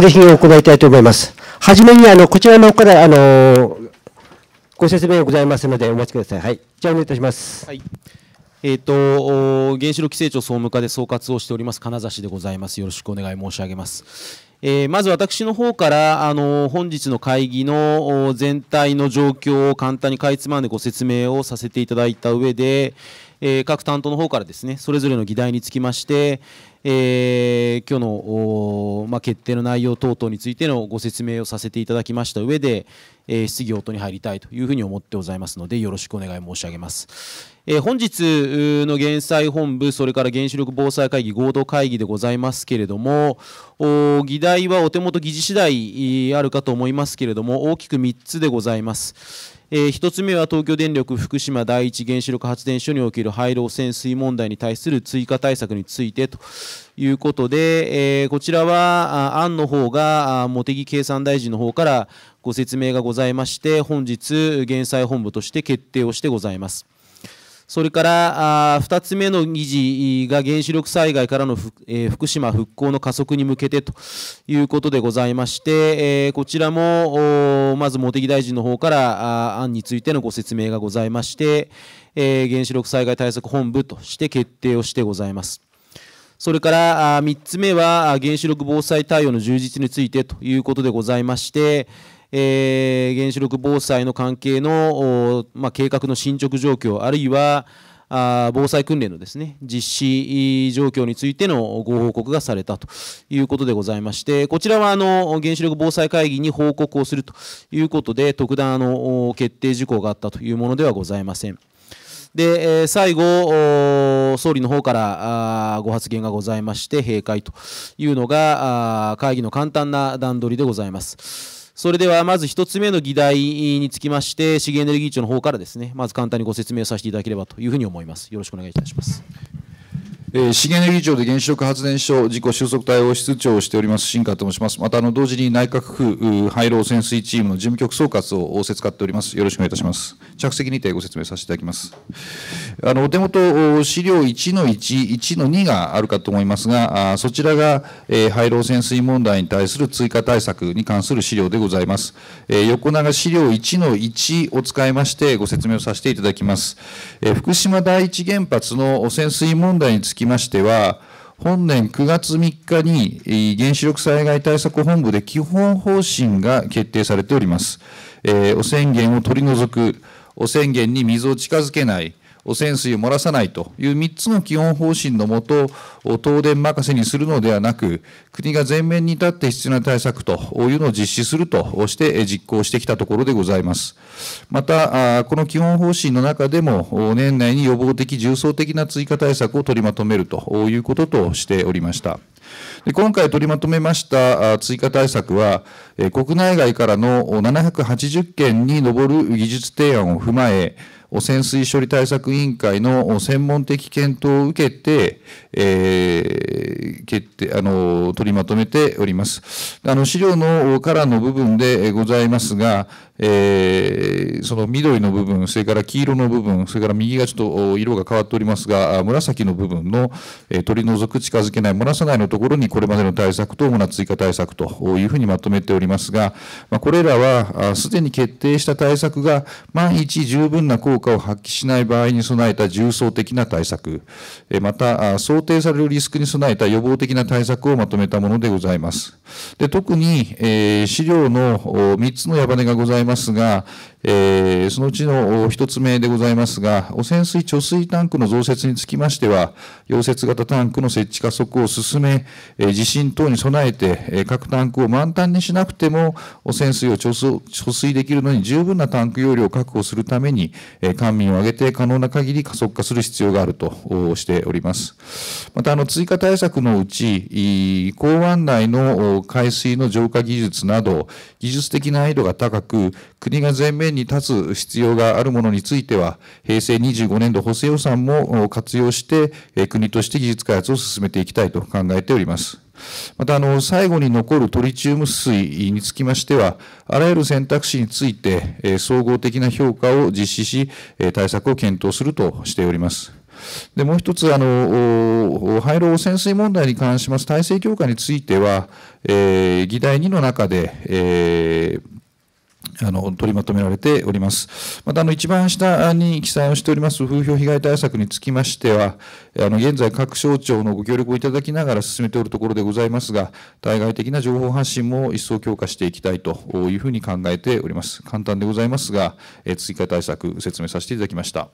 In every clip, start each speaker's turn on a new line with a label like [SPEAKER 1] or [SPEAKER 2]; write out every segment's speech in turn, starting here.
[SPEAKER 1] ごぜを行いたいと思います。はじめに、あの、こちらの方から、あの、
[SPEAKER 2] ご説明がございますので、お待ちください。はい。じゃあ、お願いいたします。はい。えーと、原子力規制庁総務課で総括をしております金指でございます。よろしくお願い申し上げます。えー、まず私の方からあの本日の会議の全体の状況を簡単にかいつまんでご説明をさせていただいた上で、えー、各担当の方からですねそれぞれの議題につきまして、えー、今日の、まあ、決定の内容等々についてのご説明をさせていただきました上で、えー、質疑応答に入りたいというふうに思ってございますので、よろしくお願い申し上げます。えー、本日の減災本部、それから原子力防災会議合同会議でございますけれども、議題はお手元議事次第あるかと思いますけれども、大きく3つでございます。えー、1つ目は東京電力福島第一原子力発電所における廃炉潜水問題に対する追加対策についてということで、えー、こちらは案の方が茂木経産大臣の方からご説明がございまして本日減災本部として決定をしてございます。それから2つ目の議事が原子力災害からの、えー、福島復興の加速に向けてということでございまして、えー、こちらもまず茂木大臣の方から案についてのご説明がございまして、えー、原子力災害対策本部として決定をしてございます。それから3つ目は原子力防災対応の充実についてということでございまして、えー、原子力防災の関係の、まあ、計画の進捗状況あるいはあ防災訓練のですね実施状況についてのご報告がされたということでございましてこちらはあの原子力防災会議に報告をするということで特段あの決定事項があったというものではございません。で、え最後、総理の方からご発言がございまして、閉会というのが会議の簡単な段取りでございます。それではまず1つ目の議題につきまして、資源エネルギー庁の方からですね、まず簡単にご説明をさせていただければというふうに思います。よろしくお願いいたします。
[SPEAKER 3] え資源エネルギー庁で原子力発電所事故収束対応室長をしております、新川と申します。また、あの、同時に内閣府廃炉潜水チームの事務局総括を仰せつかっております。よろしくお願いいたします。着席にてご説明させていただきます。あの、お手元、資料1の1、1の2があるかと思いますが、あそちらが、え廃炉潜水問題に対する追加対策に関する資料でございます。え横長資料1の1を使いましてご説明をさせていただきます。え福島第一原発の汚染水問題につききましては、本年9月3日に原子力災害対策本部で基本方針が決定されております。えー、汚染源を取り除く、汚染源に水を近づけない、汚染水を漏らさないという3つの基本方針のもと、東電任せにするのではなく、国が前面に立って必要な対策というのを実施するとして実行してきたところでございます。また、この基本方針の中でも、年内に予防的、重層的な追加対策を取りまとめるということとしておりました。で今回取りまとめました追加対策は、国内外からの780件に上る技術提案を踏まえ、潜水処理対策委員会の専門的検討を受けて、えー、決定あの取りまとめております。あの資料のからの部分でございますが、えー、その緑の部分、それから黄色の部分、それから右がちょっと色が変わっておりますが、紫の部分の、え取り除く、近づけない、漏らさないのところにこれまでの対策と主な追加対策というふうにまとめておりますが、まこれらはすでに決定した対策が万一十分な効果を発揮しない場合に備えた重層的な対策、また想定されるリスクに備えた予防的な対策をまとめたものでございます。で特に、え資料の3つの矢羽がございますますが、えー、そのうちの一つ目でございますが、汚染水貯水タンクの増設につきましては、溶接型タンクの設置加速を進め、え地震等に備えて、各タンクを満タンにしなくても、汚染水を貯水できるのに十分なタンク容量を確保するために、官民を挙げて可能な限り加速化する必要があるとしております。また、あの、追加対策のうち、港湾内の海水の浄化技術など、技術的難易度が高く、国が前面に立つ必要があるものについては、平成25年度補正予算も活用して、国として技術開発を進めていきたいと考えております。また、あの、最後に残るトリチウム水につきましては、あらゆる選択肢について、え総合的な評価を実施し、え対策を検討するとしております。でもう一つあの、廃炉汚染水問題に関します体制強化については、えー、議題2の中で、えーあの取りまとめられております。またあの一番下に記載をしております風評被害対策につきましては、あの現在各省庁のご協力をいただきながら進めておるところでございますが、対外的な情報発信も一層強化していきたいというふうに考えております。簡単でございますが、え追加対策説明させていただきました。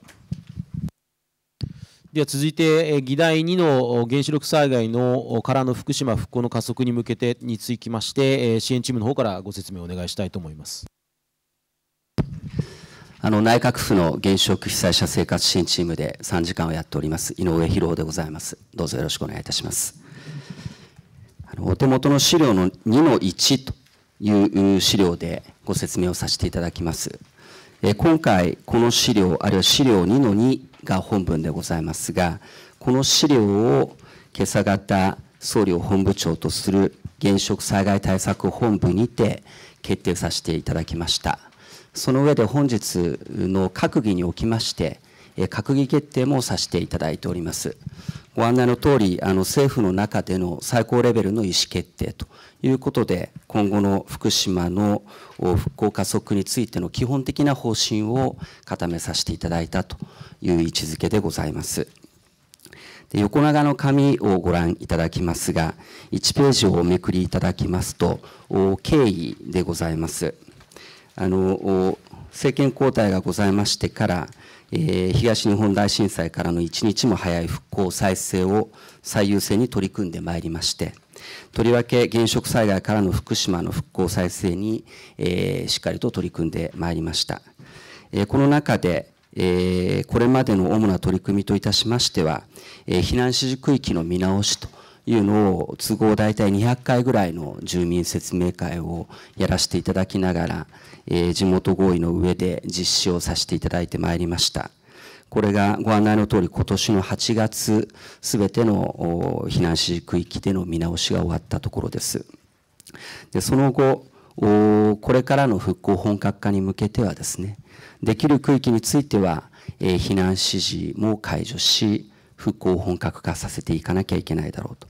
[SPEAKER 2] では続いて議題2の原子力災害のからの福島復興の加速に向けてにつきまして支援チームの方からご説明をお願いしたいと思います。
[SPEAKER 1] あの内閣府の原子力被災者生活支援チームで3時間をやっております井上博夫でございますどうぞよろしくお願いいたしますお手元の資料の2の1という資料でご説明をさせていただきます今回この資料あるいは資料2の2が本文でございますがこの資料を今朝方総理を本部長とする現職災害対策本部にて決定させていただきましたその上で本日の閣議におきまして、閣議決定もさせていただいております。ご案内のとおり、あの政府の中での最高レベルの意思決定ということで、今後の福島の復興加速についての基本的な方針を固めさせていただいたという位置づけでございます。で横長の紙をご覧いただきますが、1ページをおめくりいただきますと、経緯でございます。あの政権交代がございましてから、えー、東日本大震災からの一日も早い復興再生を最優先に取り組んでまいりまして、とりわけ現職災害からの福島の復興再生に、えー、しっかりと取り組んでまいりました。えー、この中で、えー、これまでの主な取り組みといたしましては、えー、避難指示区域の見直しというのを都合大体200回ぐらいの住民説明会をやらせていただきながら、えー、地元合意の上で実施をさせていただいてまいりました。これがご案内のとおり、今年の8月、すべての避難指示区域での見直しが終わったところです。でその後、これからの復興本格化に向けてはですね、できる区域については、えー、避難指示も解除し、復興を本格化させていかなきゃいけないだろうと。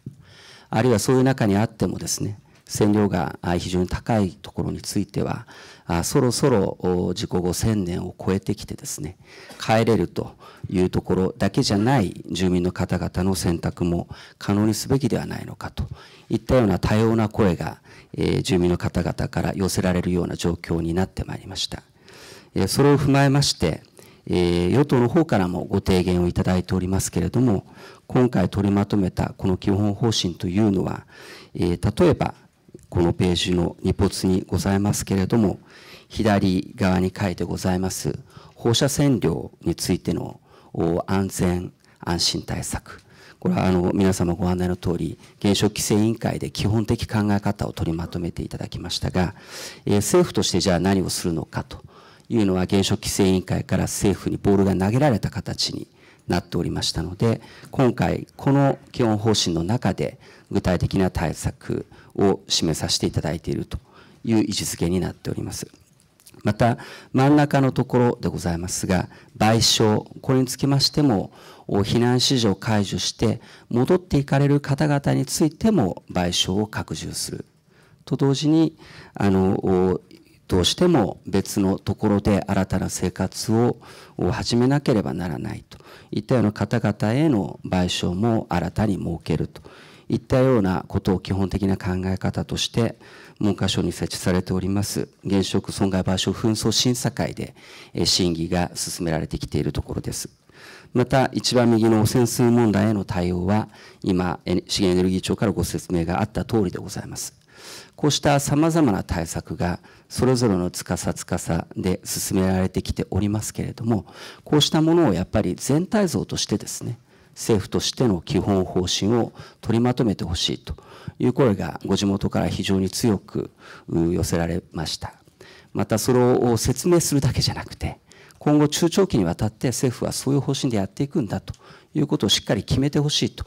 [SPEAKER 1] あるいはそういう中にあってもですね、線量が非常に高いところについては、あそろそろ事故後1000年を超えてきてですね帰れるというところだけじゃない住民の方々の選択も可能にすべきではないのかといったような多様な声が、えー、住民の方々から寄せられるような状況になってまいりました。えー、それを踏まえましてえ与党の方からもご提言をいただいておりますけれども、今回取りまとめたこの基本方針というのは、え例えば、このページの日没にございますけれども、左側に書いてございます放射線量についての安全安心対策。これはあの皆様ご案内のとおり、原子力規制委員会で基本的考え方を取りまとめていただきましたが、え政府としてじゃあ何をするのかというのは、原子力規制委員会から政府にボールが投げられた形になっておりましたので、今回、この基本方針の中で具体的な対策を示させていただいているという位置づけになっております。また真ん中のところでございますが賠償これにつきましても避難指示を解除して戻っていかれる方々についても賠償を拡充すると同時にあのどうしても別のところで新たな生活を始めなければならないといったような方々への賠償も新たに設けるといったようなことを基本的な考え方として文科省に設置されております原子力損害賠償紛争審査会で審議が進められてきているところです。また一番右の汚染水問題への対応は今資源エネルギー庁からご説明があった通りでございます。こうしたさまざまな対策がそれぞれのつかさつかさで進められてきておりますけれどもこうしたものをやっぱり全体像としてですね政府としての基本方針を取りまとめてほしいという声がご地元から非常に強く寄せられました。またそれを説明するだけじゃなくて、今後中長期にわたって政府はそういう方針でやっていくんだということをしっかり決めてほしいと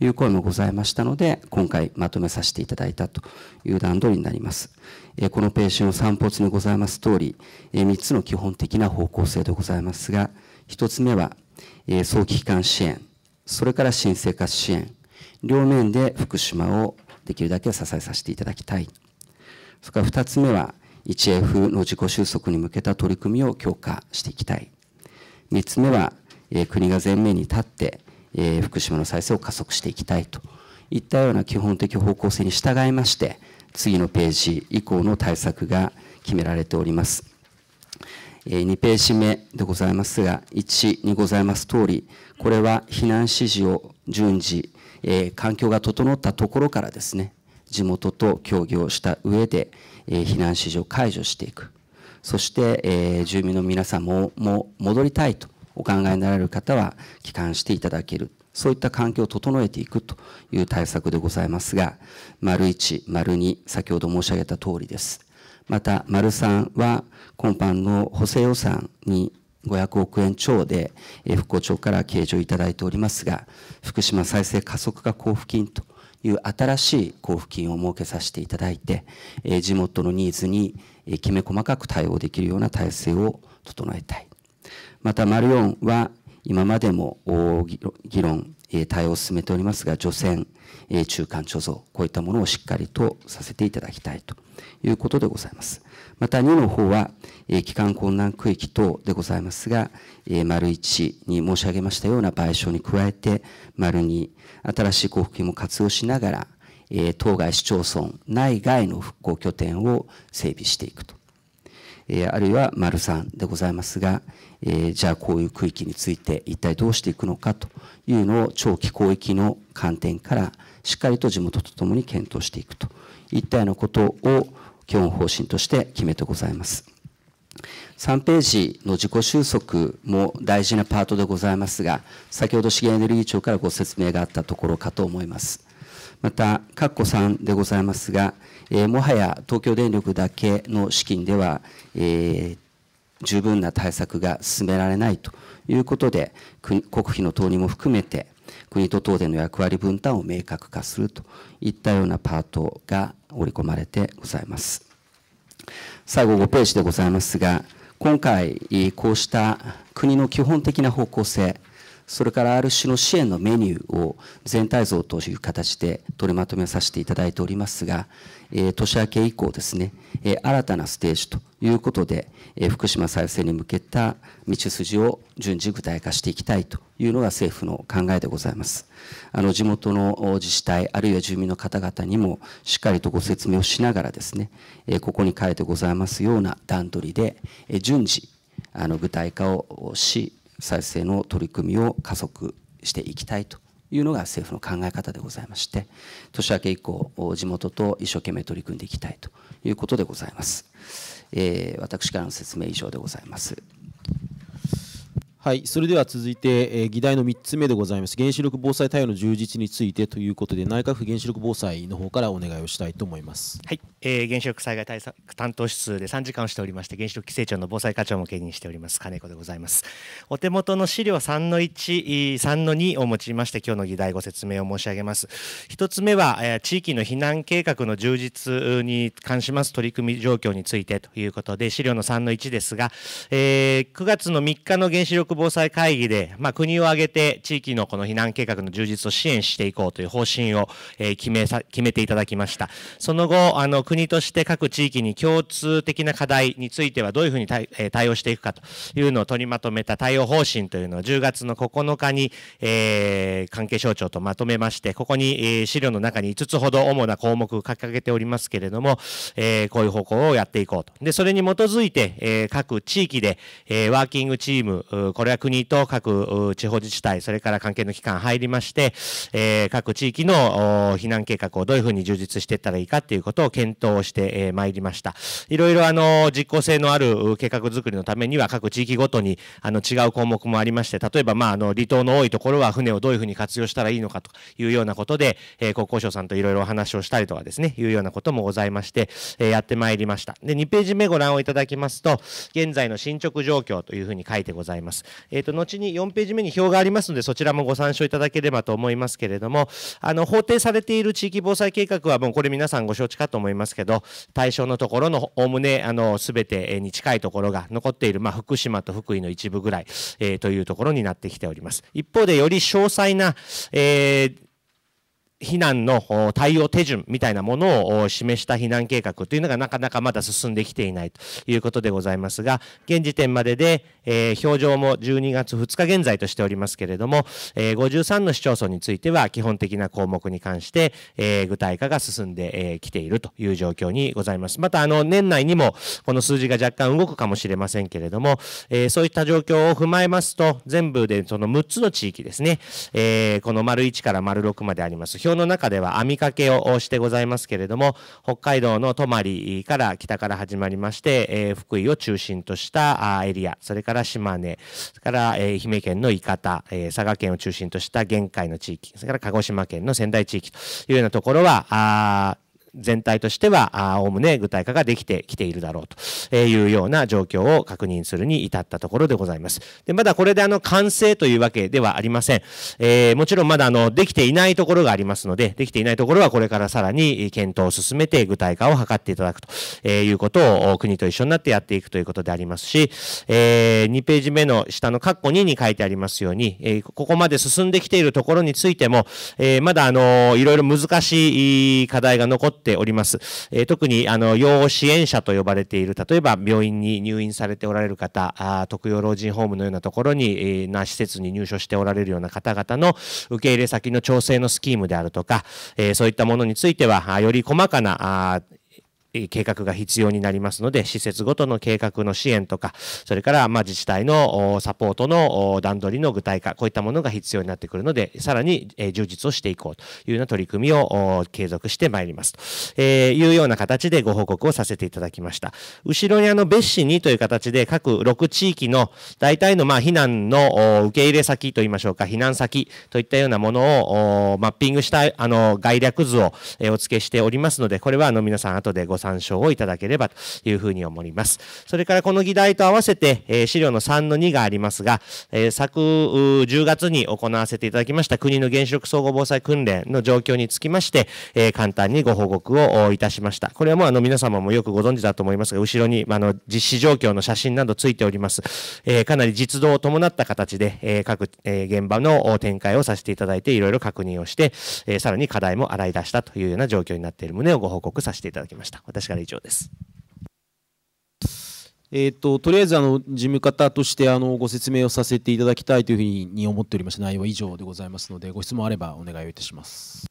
[SPEAKER 1] いう声もございましたので、今回まとめさせていただいたという段取りになります。このページの散歩骨にございます通り、3つの基本的な方向性でございますが、1つ目は、早期期間支援。それから新生活支援、両面で福島をできるだけ支えさせていただきたい。それから2つ目は、1F の自己収束に向けた取り組みを強化していきたい。3つ目は、え国が前面に立って、え福島の再生を加速していきたいといったような基本的方向性に従いまして、次のページ以降の対策が決められております。2ページ目でございますが、1にございます通り、これは避難指示を順次、えー、環境が整ったところからですね、地元と協議をした上で、えー、避難指示を解除していく。そして、えー、住民の皆さんもも戻りたいとお考えになられる方は帰還していただける。そういった環境を整えていくという対策でございますが、丸1、丸2、先ほど申し上げた通りです。また、丸3は今般の補正予算に500億円超で復興庁から計上いただいておりますが、福島再生加速化交付金という新しい交付金を設けさせていただいて、地元のニーズにきめ細かく対応できるような体制を整えたい。また、丸4は今までも議論、対応を進めておりますが、除染、中間貯蔵、こういったものをしっかりとさせていただきたいということでございます。また2の方は、え帰還困難区域等でございますが、え丸1に申し上げましたような賠償に加えて、丸2、新しい交付金も活用しながら、え当該市町村内外の復興拠点を整備していくと。えあるいは丸3でございますが、えじゃあこういう区域について一体どうしていくのかというのを長期広域の観点からしっかりと地元とともに検討していくといったようなことを基本方針として決めてございます。3ページの自己収束も大事なパートでございますが、先ほど資源エネルギー庁からご説明があったところかと思います。また、括弧3でございますが、えー、もはや東京電力だけの資金では、えー、十分な対策が進められないということで、国費の投入も含めて、国と東電の役割分担を明確化するといったようなパートが織り込まれてございます。最後5ページでございますが、今回こうした国の基本的な方向性、それからある種の支援のメニューを全体像という形で取りまとめさせていただいておりますが、え年明け以降ですね、え新たなステージということで、え福島再生に向けた道筋を順次具体化していきたいというのが政府の考えでございます。あの地元の自治体、あるいは住民の方々にもしっかりとご説明をしながらですね、えここに書いてございますような段取りで、え順次あの具体化をし、再生の取り組みを加速していきたいというのが政府の考え方でございまして年明け以降地元と一生懸命取り組んでいきたいということでございます、えー、私からの説明以上でございます
[SPEAKER 2] はい、それでは続いて、えー、議題の3つ目でございます。原子力防災対応の充実についてということで、内閣府原子力防災の方からお願いをしたいと思います。はい、
[SPEAKER 4] えー、原子力災害対策担当室で3時間をしておりまして、原子力規制庁の防災課長も兼任しております金子でございます。お手元の資料3の1、3の2を用いまして、今日の議題ご説明を申し上げます。1つ目は、えー、地域の避難計画の充実に関します取り組み状況についてということで、資料の3の1ですが、えー、9月の3日の原子力国防災会議で、まあ、国を挙げて地域のこの避難計画の充実を支援していこうという方針を、え決めさ決めていただきました。その後、あの国として各地域に共通的な課題についてはどういうふうに対,、え対応していくかというのを取りまとめた対応方針というのを10月の9日に、えー、関係省庁とまとめまして、ここに、えー、資料の中に5つほど主な項目を掲げておりますけれども、えー、こういう方向をやっていこうと。で、それに基づいて、え各地域で、えワーキングチーム、これは国と各地方自治体、それから関係の機関入りまして、えー、各地域の避難計画をどういうふうに充実していったらいいかということを検討してまいりました。いろいろあの実効性のある計画づくりのためには各地域ごとにあの違う項目もありまして、例えばまああの離島の多いところは船をどういうふうに活用したらいいのかというようなことで、えー、国交省さんといろいろお話をしたりとかですね、いうようなこともございまして、えー、やってまいりました。で、2ページ目ご覧をいただきますと、現在の進捗状況というふうに書いてございます。えっ、ー、と、後に4ページ目に表がありますので、そちらもご参照いただければと思いますけれども、あの、法定されている地域防災計画はもうこれ皆さんご承知かと思いますけど、対象のところのおおむね、あの、すべてに近いところが残っている、まあ、福島と福井の一部ぐらい、えー、というところになってきております。一方で、より詳細な、えー避難の対応手順みたいなものを示した避難計画というのがなかなかまだ進んできていないということでございますが、現時点までで、えー、表情も12月2日現在としておりますけれども、えー、53の市町村については基本的な項目に関して、えー、具体化が進んでき、えているという状況にございます。また、あの、年内にもこの数字が若干動くかもしれませんけれども、えー、そういった状況を踏まえますと、全部でその6つの地域ですね、えー、この丸1から丸6まであります。表の中では網掛けをしてございますけれども、北海道の泊から北から始まりまして、えー、福井を中心としたエリア、それからから島根、それから、え愛媛県の伊方、え佐賀県を中心とした玄海の地域、それから鹿児島県の仙台地域というようなところは、全体としては、おおむね具体化ができてきているだろうというような状況を確認するに至ったところでございます。でまだこれであの完成というわけではありません。えー、もちろんまだあのできていないところがありますので、できていないところはこれからさらに検討を進めて具体化を図っていただくと、えいうことを国と一緒になってやっていくということでありますし、えー、2ページ目の下のカッコ2に書いてありますように、えここまで進んできているところについても、えまだあのいろいろ難しい課題が残ってております。えー、特にあの要支援者と呼ばれている、例えば病院に入院されておられる方、あ特養老人ホームのようなところに、えな施設に入所しておられるような方々の受け入れ先の調整のスキームであるとか、えそういったものについては、より細かな計画が必要になりますので、施設ごとの計画の支援とか、それからま自治体のサポートの段取りの具体化、こういったものが必要になってくるので、さらに充実をしていこうというような取り組みを継続してまいりますと、えいうような形でご報告をさせていただきました。後ろにあの別紙にという形で各6地域の大体のま避難の受け入れ先といいましょうか、避難先といったようなものをマッピングしたあの概略図をお付けしておりますので、これはあの皆さん後でご参照をいただければというふうに思います。それからこの議題と合わせて、えー、資料の3の2がありますが、えー、昨10月に行わせていただきました国の原子力総合防災訓練の状況につきまして、えー、簡単にご報告をいたしました。これはもうあの皆様もよくご存知だと思いますが、後ろにあの実施状況の写真などついております。えー、かなり実動を伴った形で、えー、各、えー、現場の展開をさせていただいて、いろいろ確認をして、えー、さらに課題も洗い出したというような状況になっている旨をご報告させていただきました。私から以上です。
[SPEAKER 2] えーと、とりあえずあの事務方としてあのご説明をさせていただきたいというふうに思っておりまして内容は以上でございますのでご質問あればお願いをいたします。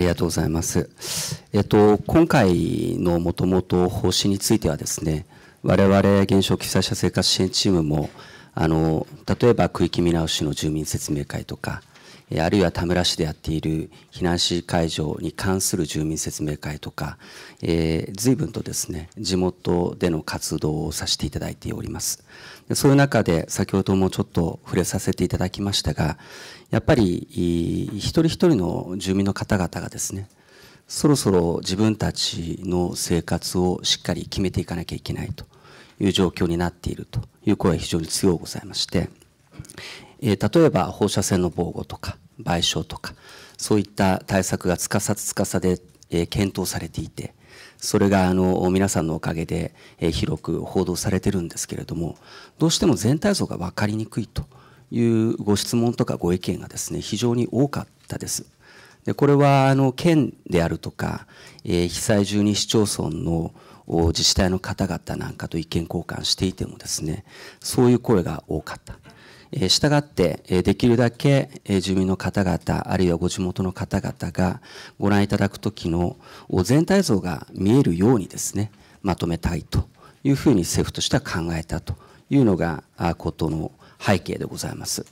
[SPEAKER 1] りがとうございます。えっと、今回のもともと方針についてはですね、我々減少被災者生活支援チームも、あの例えば区域見直しの住民説明会とか、あるいは田村市でやっている避難指示会場に関する住民説明会とか、えー、随分とですね、地元での活動をさせていただいております。そういう中で先ほどもちょっと触れさせていただきましたが、やっぱり一人一人の住民の方々がですね、そろそろ自分たちの生活をしっかり決めていかなきゃいけないという状況になっているという声は非常に強うございまして、えー、例えば放射線の防護とか賠償とか、そういった対策がつかさつかさで、え検討されていて、それがあの皆さんのおかげで広く報道されてるんですけれどもどうしても全体像が分かりにくいというご質問とかご意見がですね非常に多かったです。でこれはあの県であるとか、え被災中に市町村の自治体の方々なんかと意見交換していてもですねそういう声が多かった。したがって、できるだけ住民の方々、あるいはご地元の方々がご覧いただくときの全体像が見えるようにですね、まとめたいというふうに政府としては考えたというのが、ことの背景でございます。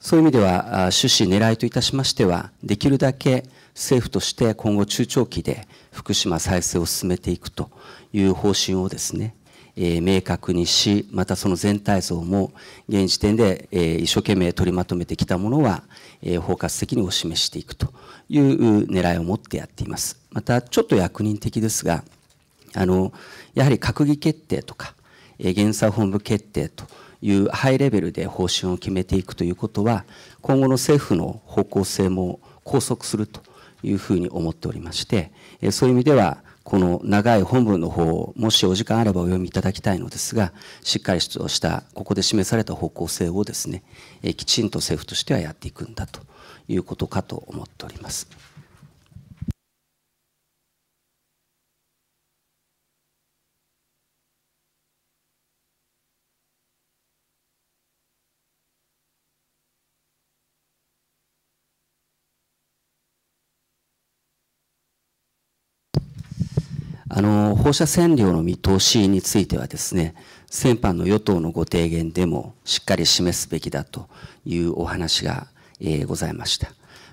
[SPEAKER 1] そういう意味では、趣旨、狙いといたしましては、できるだけ政府として今後中長期で福島再生を進めていくという方針をですね、えー、明確にしまたその全体像も現時点で、えー、一生懸命取りまとめてきたものは、えー、包括的にお示していくという狙いを持ってやっていますまたちょっと役人的ですがあのやはり閣議決定とか、えー、原産本部決定というハイレベルで方針を決めていくということは今後の政府の方向性も拘束するというふうに思っておりまして、えそういう意味ではこの長い本文の方をもしお時間あればお読みいただきたいのですがしっかりとしたここで示された方向性をですねきちんと政府としてはやっていくんだということかと思っております。あの、放射線量の見通しについてはですね、先般の与党のご提言でもしっかり示すべきだというお話が、えー、ございました。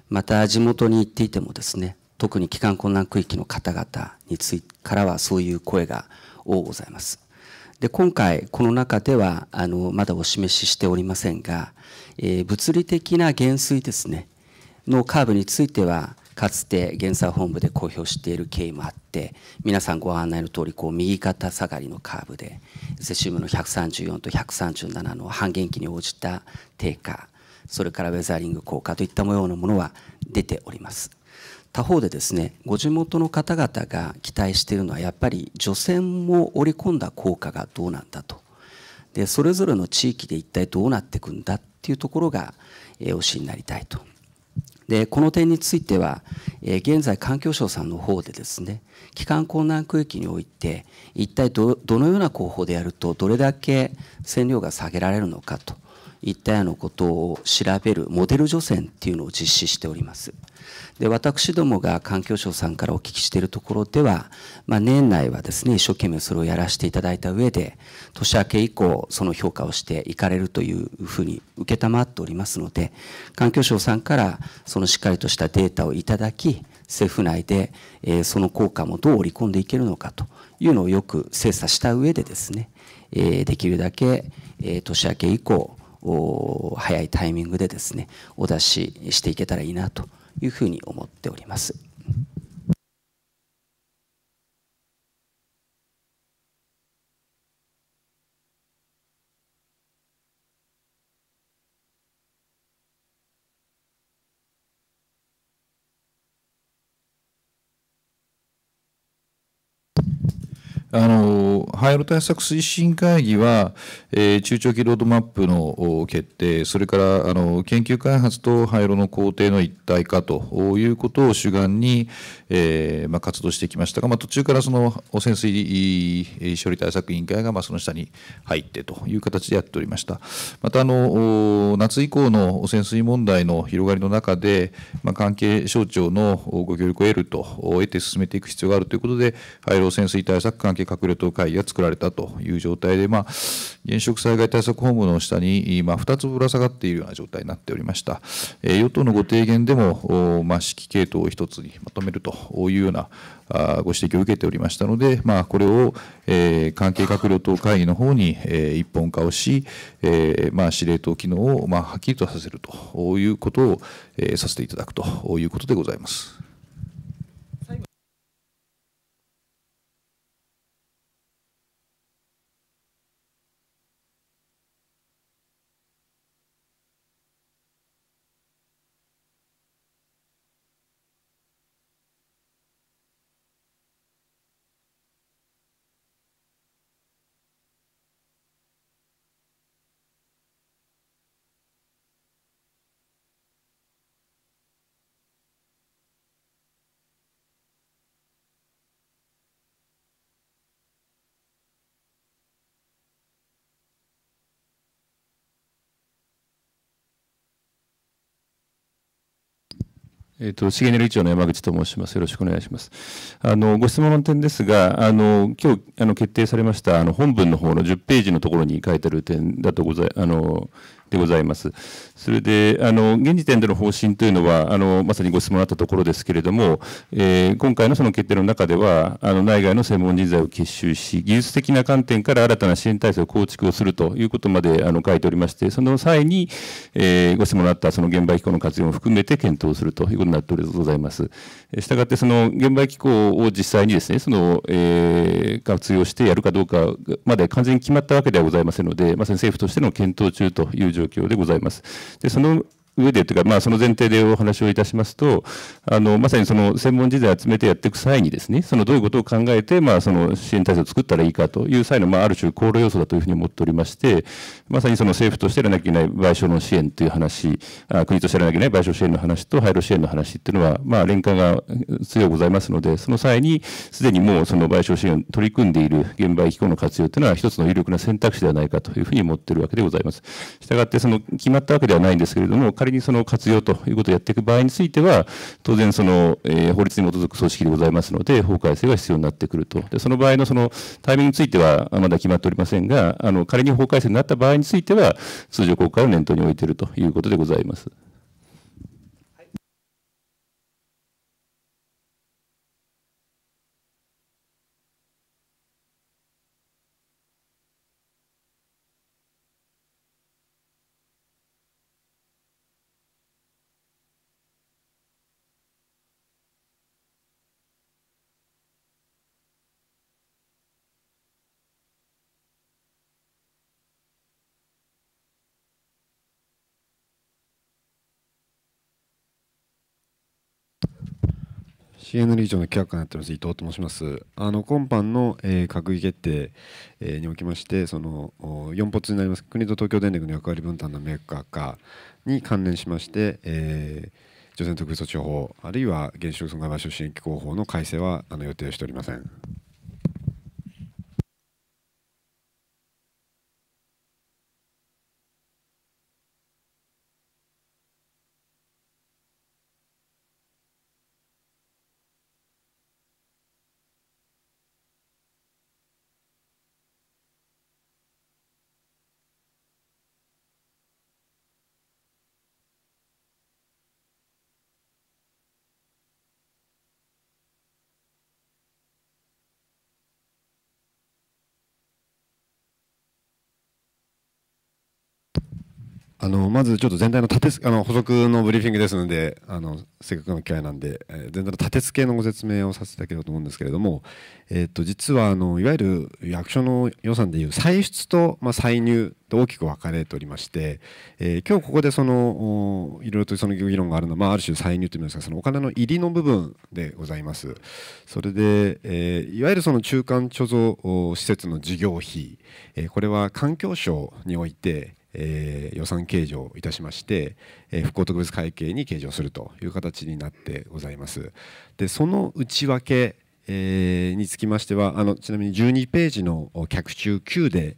[SPEAKER 1] また地元に行っていてもですね、特に帰還困難区域の方々についからはそういう声が多ございます。で、今回この中では、あの、まだお示ししておりませんが、えー、物理的な減衰ですね、のカーブについては、かつて原産本部で公表している経緯もあって皆さんご案内の通りこり右肩下がりのカーブでセシウムの134と137の半減期に応じた低下それからウェザーリング効果といったようなものは出ております。他方でですねご地元の方々が期待しているのはやっぱり除染も織り込んだ効果がどうなんだとでそれぞれの地域で一体どうなっていくんだっていうところが、えー、推しになりたいとで、この点については、え現在環境省さんの方でですね、帰還困難区域において、一体どのような工法でやると、どれだけ線量が下げられるのかといったようなことを調べるモデル除染っていうのを実施しております。で私どもが環境省さんからお聞きしているところでは、まあ、年内はですね一生懸命それをやらせていただいた上で年明け以降その評価をしていかれるというふうに承っておりますので環境省さんからそのしっかりとしたデータをいただき政府内で、えー、その効果もどう織り込んでいけるのかというのをよく精査した上でですね、えー、できるだけ、えー、年明け以降早いタイミングでですねお出ししていけたらいいなというふうに思っております。
[SPEAKER 3] あの廃炉対策推進会議は、えー、中長期ロードマップの決定、それからあの研究開発と廃炉の工程の一体化ということを主眼に、えーまあ、活動してきましたが、まあ、途中からその汚染水処理対策委員会が、まあ、その下に入ってという形でやっておりました。またあの夏以降の汚染水問題の広がりの中で、まあ、関係省庁のご協力を得ると、得て進めていく必要があるということで、廃炉汚染水対策関係係閣僚等会議が作られたという状態で、まあ、現職災害対策本部の下に、まあ、2つぶら下がっているような状態になっておりました。え与党のご提言でも、まあ、指揮系統を1つにまとめるというようなご指摘を受けておりましたので、まあ、これを、え関係閣僚等会議の方に、え一本化をし、えまあ、司令塔機能を、まはっきりとさせるということを、えさせていただくということでございます。
[SPEAKER 5] えっ、ー、と、重成理事長の山口と申します。よろしくお願いします。あの、ご質問の点ですが、あの、今日、あの、決定されました、あの、本文の方の10ページのところに書いてある点だとござい、あの、でございます。それで、あの、現時点での方針というのは、あの、まさにご質問あったところですけれども、えー、今回のその決定の中では、あの、内外の専門人材を結集し、技術的な観点から新たな支援体制を構築をするということまで、あの、書いておりまして、その際に、えー、ご質問のあったその現場機構の活用も含めて検討するということになっておりございます。したがって、その現場機構を実際にですね、その、えー、活用してやるかどうかまで完全に決まったわけではございませんので、まさに政府としての検討中という状状況でございます。でその上でというか、まあ、その前提でお話をいたしますと、あの、まさにその専門人材を集めてやっていく際にですね、そのどういうことを考えて、まあ、その支援体制を作ったらいいかという際の、まあ、ある種、厚労要素だというふうに思っておりまして、まさにその政府としてやらなきゃいけない賠償の支援という話、あ国としてやらなきゃいけない賠償支援の話と廃炉支援の話っていうのは、まあ、連関が強くございますので、その際に、すでにもうその賠償支援を取り組んでいる現場機構の活用というのは、一つの有力な選択肢ではないかというふうに思っているわけでございます。したがって、その決まったわけではないんですけれども、仮にその活用ということをやっていく場合については、当然その、えー、法律に基づく組織でございますので、法改正が必要になってくると。でその場合のそのタイミングについては、まだ決まっておりませんが、あの仮に法改正になった場合については、通常国会を念頭に置いているということでございます。
[SPEAKER 6] CN 理事長の企画官やってます伊藤と申します。あの今般の、えー、閣議決定、えー、におきまして、その4発になります国と東京電力の役割分担の明確化に関連しまして、えー、除染特別措置法あるいは原子力損害賠償支援機構法の改正はあの予定しておりません。まずちょっと全体のてあの補足のブリーフィングですのであのせっかくの機会なんで、えー、全体の立付けのご説明をさせていただければと思うんですけれども、えー、と実はあのいわゆる役所の予算でいう歳出と、まあ、歳入と大きく分かれておりまして、えー、今日ここでそのいろいろとその議論があるのは、まあ、ある種歳入というんですがそのお金の入りの部分でございます。それで、えー、いわゆるその中間貯蔵施設の事業費、えー、これは環境省においてえー、予算計上いたしまして、えー、復興特別会計に計上するという形になってございます。でその内訳、えー、につきましてはあのちなみに12ページの脚注9で、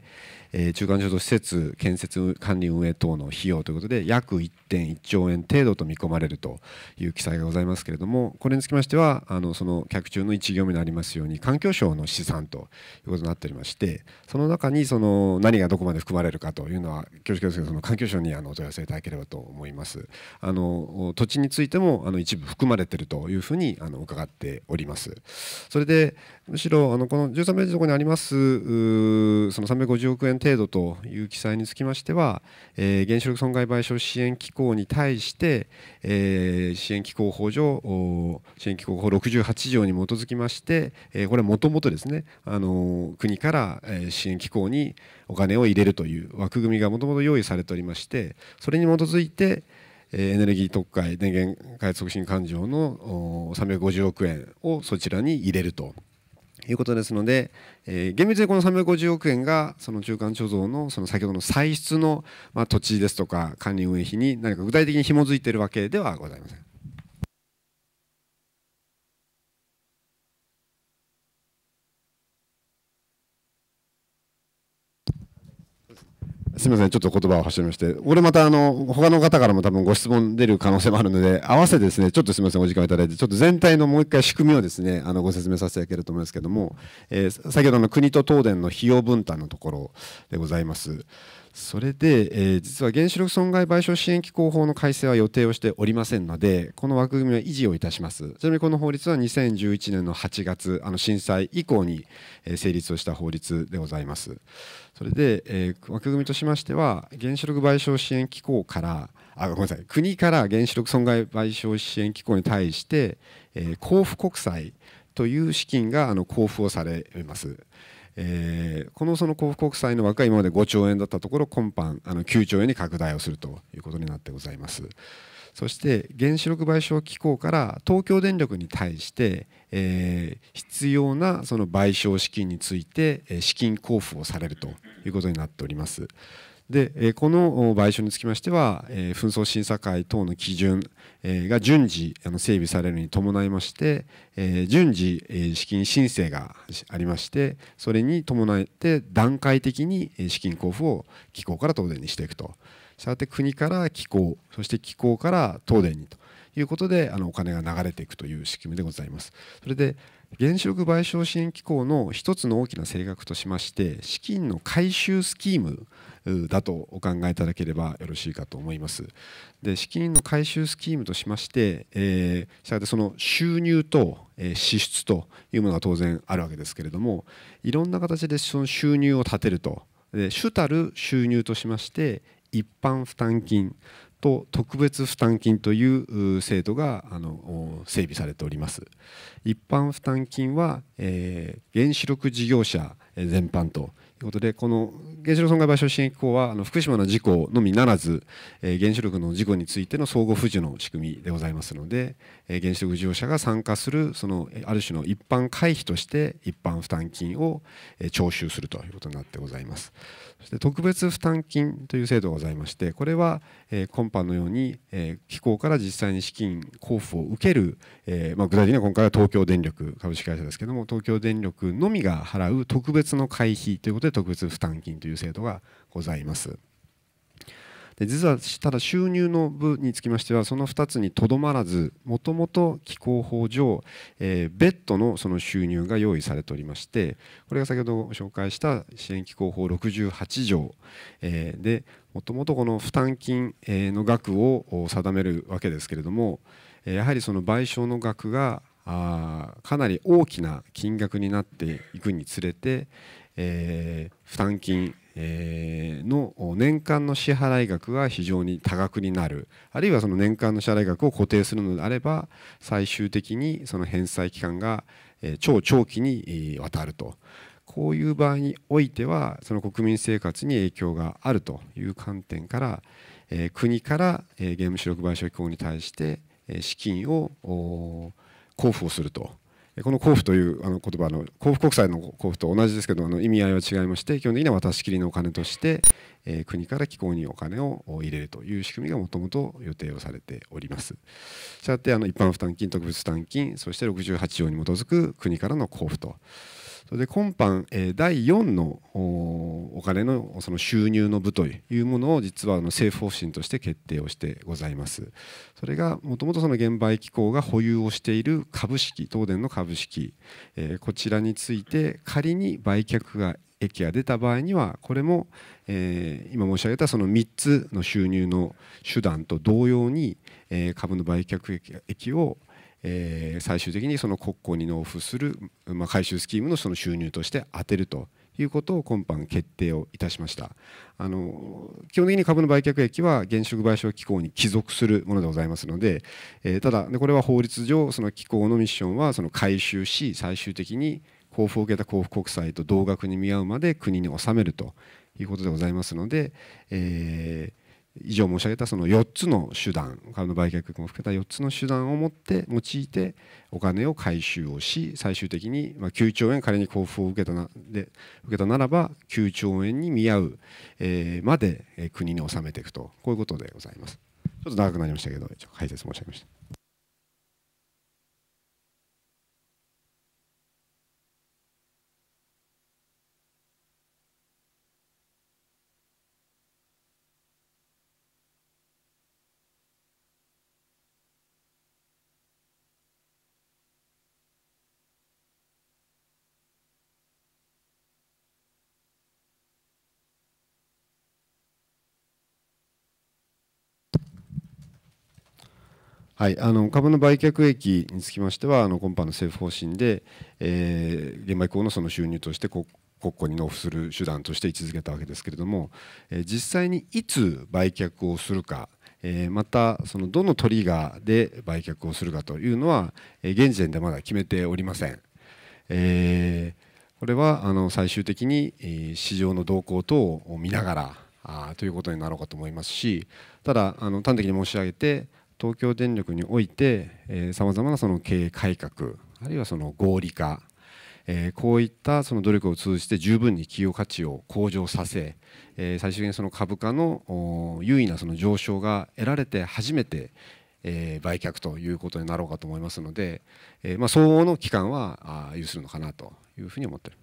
[SPEAKER 6] え中間貯蔵施設建設管理運営等の費用ということで約1.1兆円程度と見込まれるという記載がございますけれどもこれにつきましてはあのその客中の1行目にありますように環境省の試算ということになっておりましてその中にその何がどこまで含まれるかというのは恐縮ですけどその環境省にあのお問い合わせいただければと思います。あの土地についてもあの一部含まれているというふうにあの伺っております。それでむしろあのこの13ページのところにありますその350億円程度という記載につきましては、えー、原子力損害賠償支援機構に対して、えー、支援機構法上支援機構法68条に基づきまして、えー、これはもともとですね、あの国から、え支援機構にお金を入れるという枠組みがもともと用意されておりましてそれに基づいてエネルギー特会電源開発促進勘定の350億円をそちらに入れるということですので、えー、厳密にこの350億円がその中間貯蔵のその先ほどの歳出の、まあ、土地ですとか管理運営費に何か具体的に紐づいているわけではございません。すみません、ちょっと言葉を発しまして、俺またあの他の方からも多分ご質問出る可能性もあるので、合わせてですね、ちょっとすみません、お時間をいただいて、ちょっと全体のもう一回仕組みをですね、あのご説明させていただけると思いますけども、えー、先ほどの国と東電の費用分担のところでございます。それで、えー、実は原子力損害賠償支援機構法の改正は予定をしておりませんので、この枠組みは維持をいたします。ちなみにこの法律は2011年の8月、あの震災以降に成立をした法律でございます。それで、えー、枠組みとしましては、原子力賠償支援機構から、あごめんなさい国から原子力損害賠償支援機構に対して、えー、交付国債という資金があの交付をされます。えー、このその交付国債の枠は今まで5兆円だったところ今般あの9兆円に拡大をするということになってございます。そして原子力賠償機構から東京電力に対して、えー、必要なその賠償資金について、資金交付をされるということになっております。で、この賠償につきましては、紛争審査会等の基準、えー、が順次あの整備されるに伴いまして、え順次、え資金申請がありましてそれに伴って段階的に資金交付を機構から東電にしていくとしたがって国から機構そして機構から東電にということであのお金が流れていくという仕組みでございます。それで原子力賠償支援機構の一つの大きな性格としまして資金の回収スキームだとお考えいただければよろしいかと思います。で資金の回収スキームとしまして、えー、したその収入と、え支出というものが当然あるわけですけれどもいろんな形でその収入を立てるとで主たる収入としまして一般負担金と特別負担金という制度があの整備されております一般負担金は、えー、原子力事業者全般ということでこの原子力損害賠償支援機構は福島の事故のみならず、原子力の事故についての相互扶助の仕組みでございますので、原子力事業者が参加するそのある種の一般会費として一般負担金を、徴収するということになってございます。そして特別負担金という制度がございましてこれは、え今般のように、え機構から実際に資金交付を受ける、えまあ、具体的には今回は東京電力株式会社ですけども東京電力のみが払う特別の会費ということで特別負担金という制度がございます。実はただ収入の部につきましてはその2つにとどまらずもともと気候法上、えー、ッドのその収入が用意されておりましてこれが先ほどご紹介した支援機構法68条、えー、でもともとこの負担金の額を定めるわけですけれどもやはりその賠償の額があかなり大きな金額になっていくにつれて、えー、負担金えー、の年間の支払額が非常に多額になるあるいはその年間の支払額を固定するのであれば最終的にその返済期間が超長期にわたるとこういう場合においてはその国民生活に影響があるという観点から、え国からゲーム収録賠償機構に対して資金を交付をすると。この交付というあの言葉の交付国債の交付と同じですけどあの意味合いは違いまして基本的には渡しきりのお金として、え国から機構にお金を入れるという仕組みがもともと予定をされております。したがってあの一般負担金特別負担金そして68条に基づく国からの交付と。それで今般、え第4のお金のその収入の部というものを実はあの政府方針として決定をしてございます。それがもともとその現売機構が保有をしている株式、東電の株式、えこちらについて仮に売却が益が出た場合にはこれも、え今申し上げたその3つの収入の手段と同様に、え株の売却益を、えー、最終的にその国庫に納付する、まあ、回収スキームのその収入として充てるということを今般決定をいたしましたあの基本的に株の売却益は原子力賠償機構に帰属するものでございますので、えー、ただこれは法律上その機構のミッションはその回収し最終的に交付を受けた交付国債と同額に見合うまで国に納めるということでございますので、えー以上申し上げたその4つの手段株の売却も含めた4つの手段を持って用いてお金を回収をし最終的に9兆円仮に交付を受けたなで受けたならば9兆円に見合う、えまで国に納めていくとこういうことでございます。ちょっと長くなりましたけど解説申し上げました。はい、あの株の売却益につきましてはあの今般の政府方針で、えー、現場以降のその収入として国庫に納付する手段として位置づけたわけですけれども、えー、実際にいつ売却をするか、えー、またそのどのトリガーで売却をするかというのは、え現時点でまだ決めておりません。えこれはあの最終的に市場の動向等を見ながらあということになろうかと思いますし、ただあの端的に申し上げて東京電力においてさまざまなその経営改革あるいはその合理化、えー、こういったその努力を通じて十分に企業価値を向上させ、え最終的にその株価の優位なその上昇が得られて初めて、え売却ということになろうかと思いますので、えまあ、相応の期間は有するのかなというふうに思っています。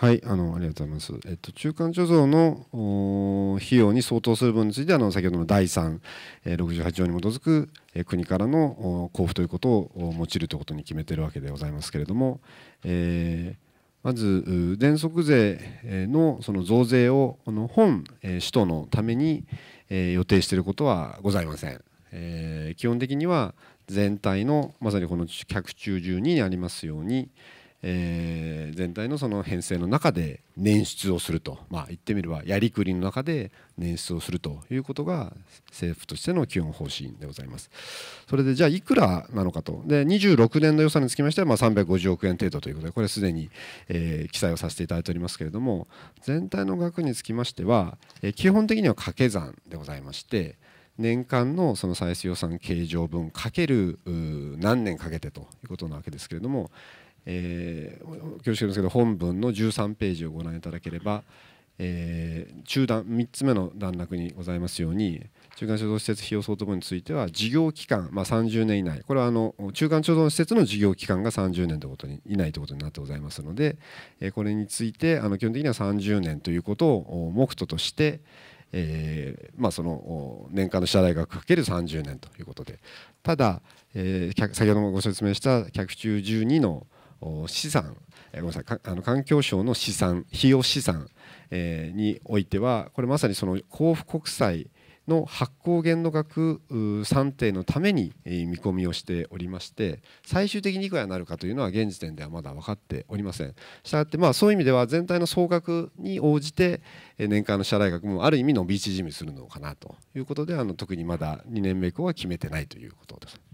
[SPEAKER 6] はい、あのありがとうございます。えっと、中間貯蔵の費用に相当する分についてあの先ほどの第3、えー、68条に基づく、え国からの交付ということを用いるということに決めているわけでございますけれども、えー、まず電速税のその増税をの本、首都のために、予定していることはございません。えー、基本的には全体のまさにこの100中12にありますように、えー、全体のその編成の中で捻出をすると、まあ、言ってみればやりくりの中で捻出をするということが政府としての基本方針でございます。それでじゃあいくらなのかとで26年の予算につきましてはまあ350億円程度ということでこれすでに、えー、記載をさせていただいておりますけれども全体の額につきましては、えー、基本的には掛け算でございまして。年間のその歳出予算計上分かける何年かけてということなわけですけれどもえー、恐縮ですけど本文の13ページをご覧いただければ、えー、中断3つ目の段落にございますように中間貯蔵施設費用相当分については事業期間、まあ、30年以内これはあの中間貯蔵施設の事業期間が30年ということに以内ということになってございますので、えー、これについてあの基本的には30年ということを目途として、えーまあ、その年間の支払いがかける30年ということでただ、えー、先ほどもご説明した客中12の「資産、えー、ごめんなさいあの環境省の資産費用資産、えー、においてはこれまさにその交付国債の発行限度額算定のために見込みをしておりまして最終的にいくらになるかというのは現時点ではまだ分かっておりませんしたがってまあそういう意味では全体の総額に応じて年間の支払い額もある意味のび縮みするのかなということであの特にまだ2年目以降は決めてないということです。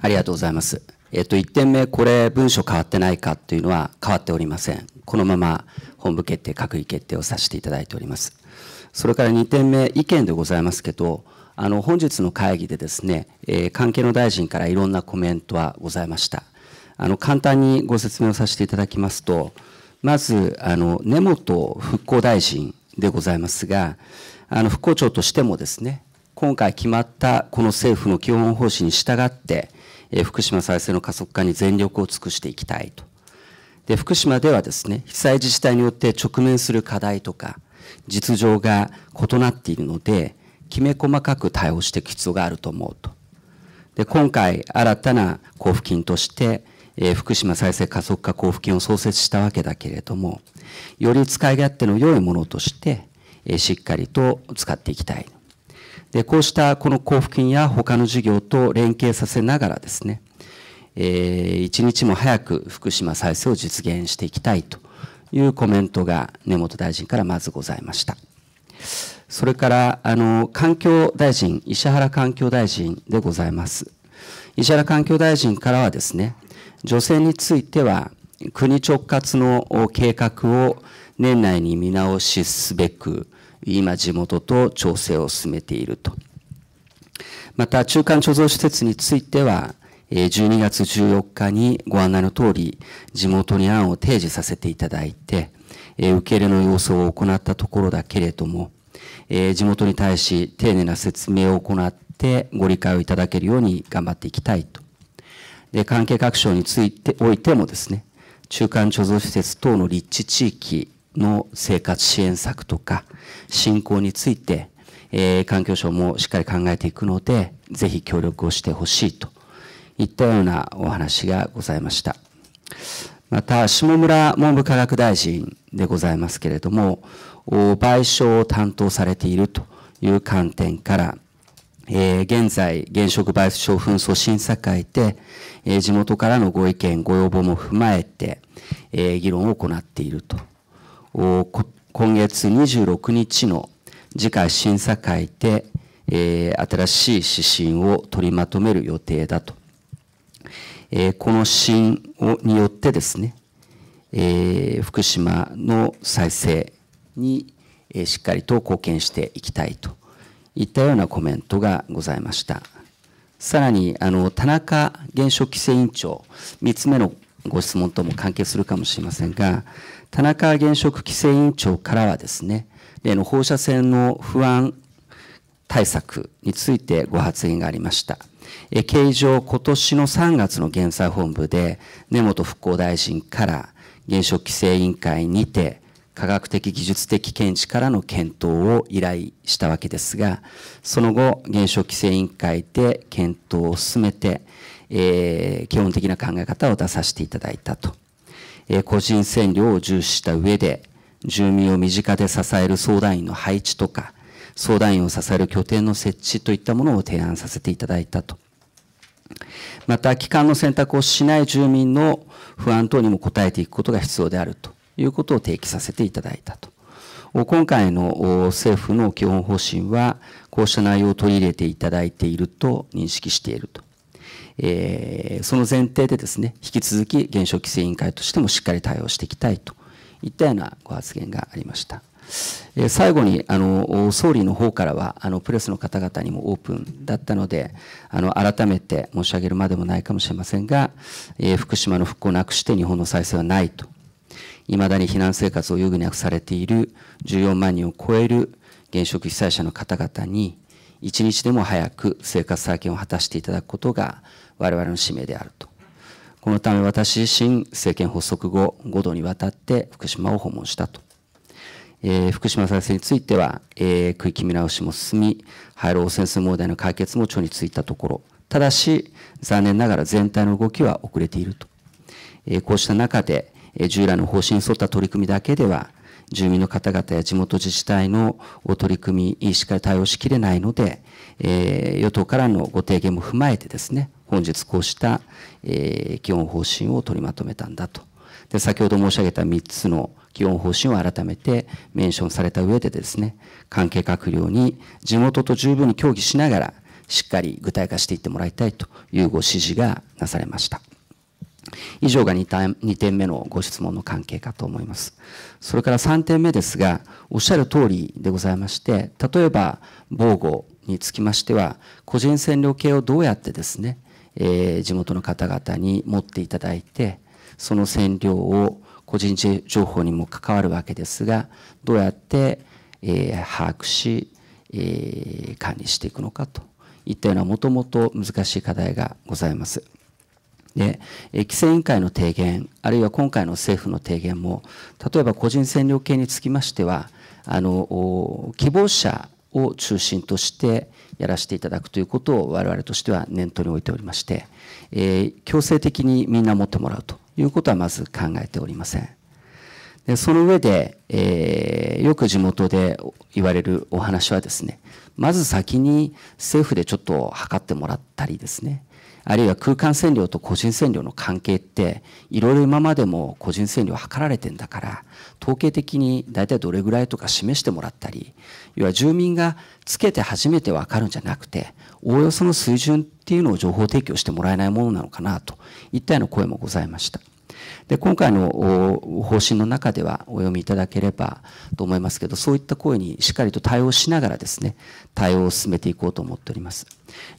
[SPEAKER 1] ありがとうございます。えっと、1点目、これ、文書変わってないかというのは変わっておりません。このまま本部決定、閣議決定をさせていただいております。それから2点目、意見でございますけど、あの本日の会議でですね、えー、関係の大臣からいろんなコメントはございました。あの簡単にご説明をさせていただきますと、まず、あの根本復興大臣でございますが、あの復興庁としてもですね、今回決まったこの政府の基本方針に従って、え福島再生の加速化に全力を尽くしていきたいと。で、福島ではですね、被災自治体によって直面する課題とか、実情が異なっているので、きめ細かく対応していく必要があると思うと。で、今回、新たな交付金として、えー、福島再生加速化交付金を創設したわけだけれども、より使い勝手の良いものとして、えー、しっかりと使っていきたい。でこうしたこの交付金や他の事業と連携させながらですね、えー、一日も早く福島再生を実現していきたいというコメントが根本大臣からまずございました。それからあの環境大臣、石原環境大臣でございます。石原環境大臣からはですね、女性については国直轄の計画を年内に見直しすべく、今地元と調整を進めていると。また中間貯蔵施設については、12月14日にご案内の通り、地元に案を提示させていただいて、受け入れの要子を行ったところだけれども、地元に対し丁寧な説明を行ってご理解をいただけるように頑張っていきたいと。で、関係各省についておいてもですね、中間貯蔵施設等の立地地域の生活支援策とか、振興について、えー、環境省もしっかり考えていくので、ぜひ協力をしてほしいといったようなお話がございました。また、下村文部科学大臣でございますけれども、賠償を担当されているという観点から、えー、現在、現職賠償紛争審査会で、えー、地元からのご意見、ご要望も踏まえて、えー、議論を行っていると今月26日の次回審査会で、えー、新しい指針を取りまとめる予定だと。えー、この指針をによってですね、えー、福島の再生に、えー、しっかりと貢献していきたいといったようなコメントがございました。さらに、あの、田中現職規制委員長、3つ目のご質問とも関係するかもしれませんが、田中現職規制委員長からはですね、例の放射線の不安対策についてご発言がありました。え形状、今年の3月の減災本部で、根本復興大臣から、現職規制委員会にて、科学的技術的見地からの検討を依頼したわけですが、その後、現職規制委員会で検討を進めて、えー、基本的な考え方を出させていただいたと。え個人占領を重視した上で、住民を身近で支える相談員の配置とか、相談員を支える拠点の設置といったものを提案させていただいたと。また、帰還の選択をしない住民の不安等にも応えていくことが必要であるということを提起させていただいたと。今回の政府の基本方針は、こうした内容を取り入れていただいていると認識していると。えー、その前提でですね、引き続き現職規制委員会としてもしっかり対応していきたいといったようなご発言がありました。えー、最後にあの総理の方からはあのプレスの方々にもオープンだったのであの改めて申し上げるまでもないかもしれませんが、えー、福島の復興をなくして日本の再生はないといまだに避難生活を余儀なくされている14万人を超える現職被災者の方々に、一日でも早く生活再建を果たしていただくことが、我々の使命であると。このため私自身、政権発足後、5度にわたって福島を訪問したと。えー、福島再生については、えー、区域見直しも進み、廃炉汚染水問題の解決も調についたところ、ただし、残念ながら全体の動きは遅れていると。えー、こうした中で、え従来の方針に沿った取り組みだけでは、住民の方々や地元自治体の取り組み、しっかり対応しきれないので、え与党からのご提言も踏まえてですね、本日こうした、え基本方針を取りまとめたんだと。で、先ほど申し上げた3つの基本方針を改めてメンションされた上でですね、関係閣僚に地元と十分に協議しながら、しっかり具体化していってもらいたいというご指示がなされました。以上が 2, 2点目のご質問の関係かと思います。それから3点目ですが、おっしゃる通りでございまして、例えば防護につきましては、個人占領系をどうやってですね、えー、地元の方々に持っていただいて、その線量を個人情報にも関わるわけですが、どうやって、えー、把握し、えー、管理していくのかといったようなもともと難しい課題がございます。で、規制委員会の提言、あるいは今回の政府の提言も、例えば個人占領系につきましては、あの希望者を中心として、やらせていただくということを我々としては念頭に置いておりまして、えー、強制的にみんな持ってもらうということはまず考えておりません。でその上で、えー、よく地元で言われるお話はですね、まず先に政府でちょっと測ってもらったりですね、あるいは空間占領と個人占領の関係って、いろいろ今までも個人占領測図られてんだから、統計的に大体どれぐらいとか示してもらったり要は住民がつけて初めて分かるんじゃなくておおよその水準っていうのを情報提供してもらえないものなのかなといったような声もございました。で今回の方針の中ではお読みいただければと思いますけどそういった声にしっかりと対応しながらですね対応を進めていこうと思っております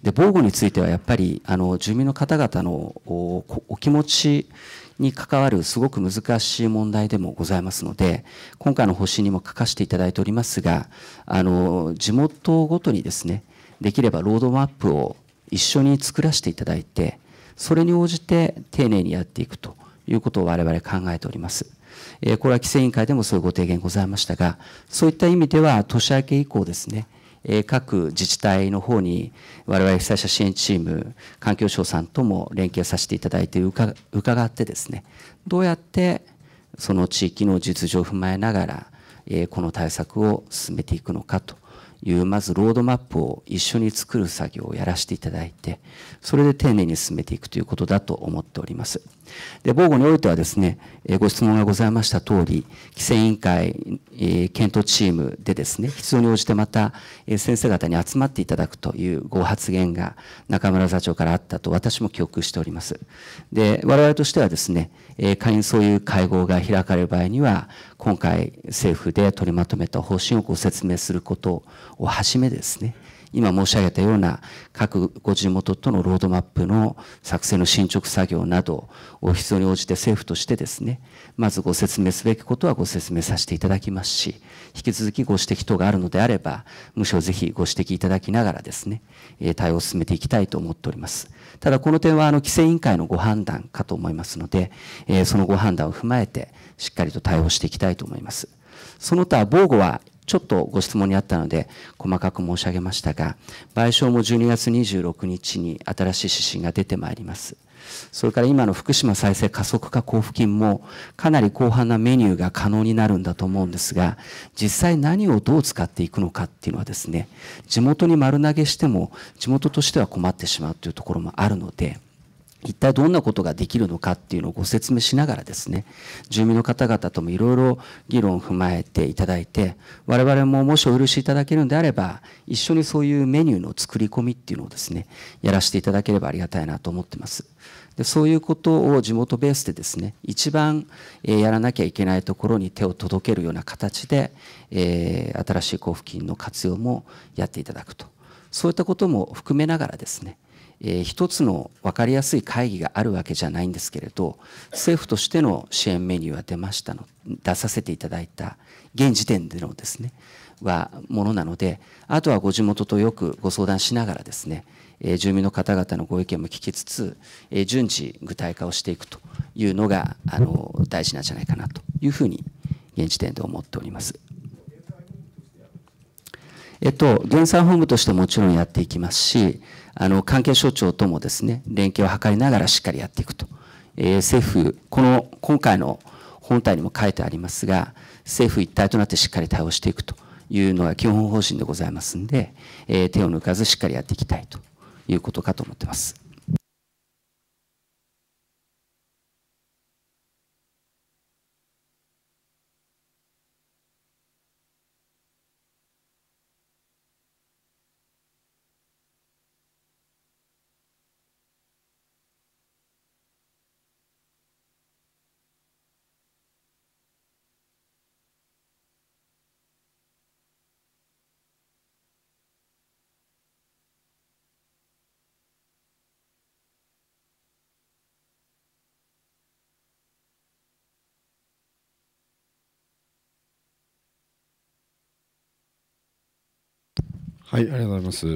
[SPEAKER 1] で防護についてはやっぱりあの住民の方々のお気持ちに関わるすごく難しい問題でもございますので、今回の方針にも書かせていただいておりますが、あの、地元ごとにですね、できればロードマップを一緒に作らせていただいて、それに応じて丁寧にやっていくということを我々考えております。これは規制委員会でもそういうご提言ございましたが、そういった意味では年明け以降ですね、え各自治体の方に我々被災者支援チーム環境省さんとも連携させていただいて伺ってですねどうやってその地域の実情を踏まえながら、えこの対策を進めていくのかというまずロードマップを一緒に作る作業をやらせていただいてそれで丁寧に進めていくということだと思っております。で、防護においてはですね、ご質問がございました通り、規制委員会、検討チームでですね、必要に応じてまた先生方に集まっていただくというご発言が中村座長からあったと私も記憶しております。で、我々としてはですね、仮にそういう会合が開かれる場合には、今回政府で取りまとめた方針をご説明することをはじめですね、今申し上げたような各ご地元とのロードマップの作成の進捗作業などを必要に応じて政府としてですね、まずご説明すべきことはご説明させていただきますし、引き続きご指摘等があるのであれば、むしろぜひご指摘いただきながらですね、対応を進めていきたいと思っております。ただこの点はあの規制委員会のご判断かと思いますので、そのご判断を踏まえてしっかりと対応していきたいと思います。その他、防護はちょっとご質問にあったので、細かく申し上げましたが、賠償も12月26日に新しい指針が出てまいります。それから今の福島再生加速化交付金もかなり広範なメニューが可能になるんだと思うんですが、実際何をどう使っていくのかっていうのはですね、地元に丸投げしても地元としては困ってしまうというところもあるので、一体どんなことができるのかっていうのをご説明しながらですね、住民の方々ともいろいろ議論を踏まえていただいて、我々ももしお許しいただけるんであれば、一緒にそういうメニューの作り込みっていうのをですね、やらせていただければありがたいなと思ってます。でそういうことを地元ベースでですね、一番、えやらなきゃいけないところに手を届けるような形で、えー、新しい交付金の活用もやっていただくと。そういったことも含めながらですね、えー、一つの分かりやすい会議があるわけじゃないんですけれど政府としての支援メニューは出ましたの出させていただいた現時点でのですねはものなのであとはご地元とよくご相談しながらですね、えー、住民の方々のご意見も聞きつつ、えー、順次具体化をしていくというのがあの大事なんじゃないかなというふうに現時点で思っております。えっと、原産本部としてもちろんやっていきますし、あの関係省庁ともですね連携を図りながらしっかりやっていくと、えー、政府この今回の本体にも書いてありますが政府一体となってしっかり対応していくというのが基本方針でございますんで、えー、手を抜かずしっかりやっていきたいということかと思ってます。
[SPEAKER 6] はい、ありがとうございます。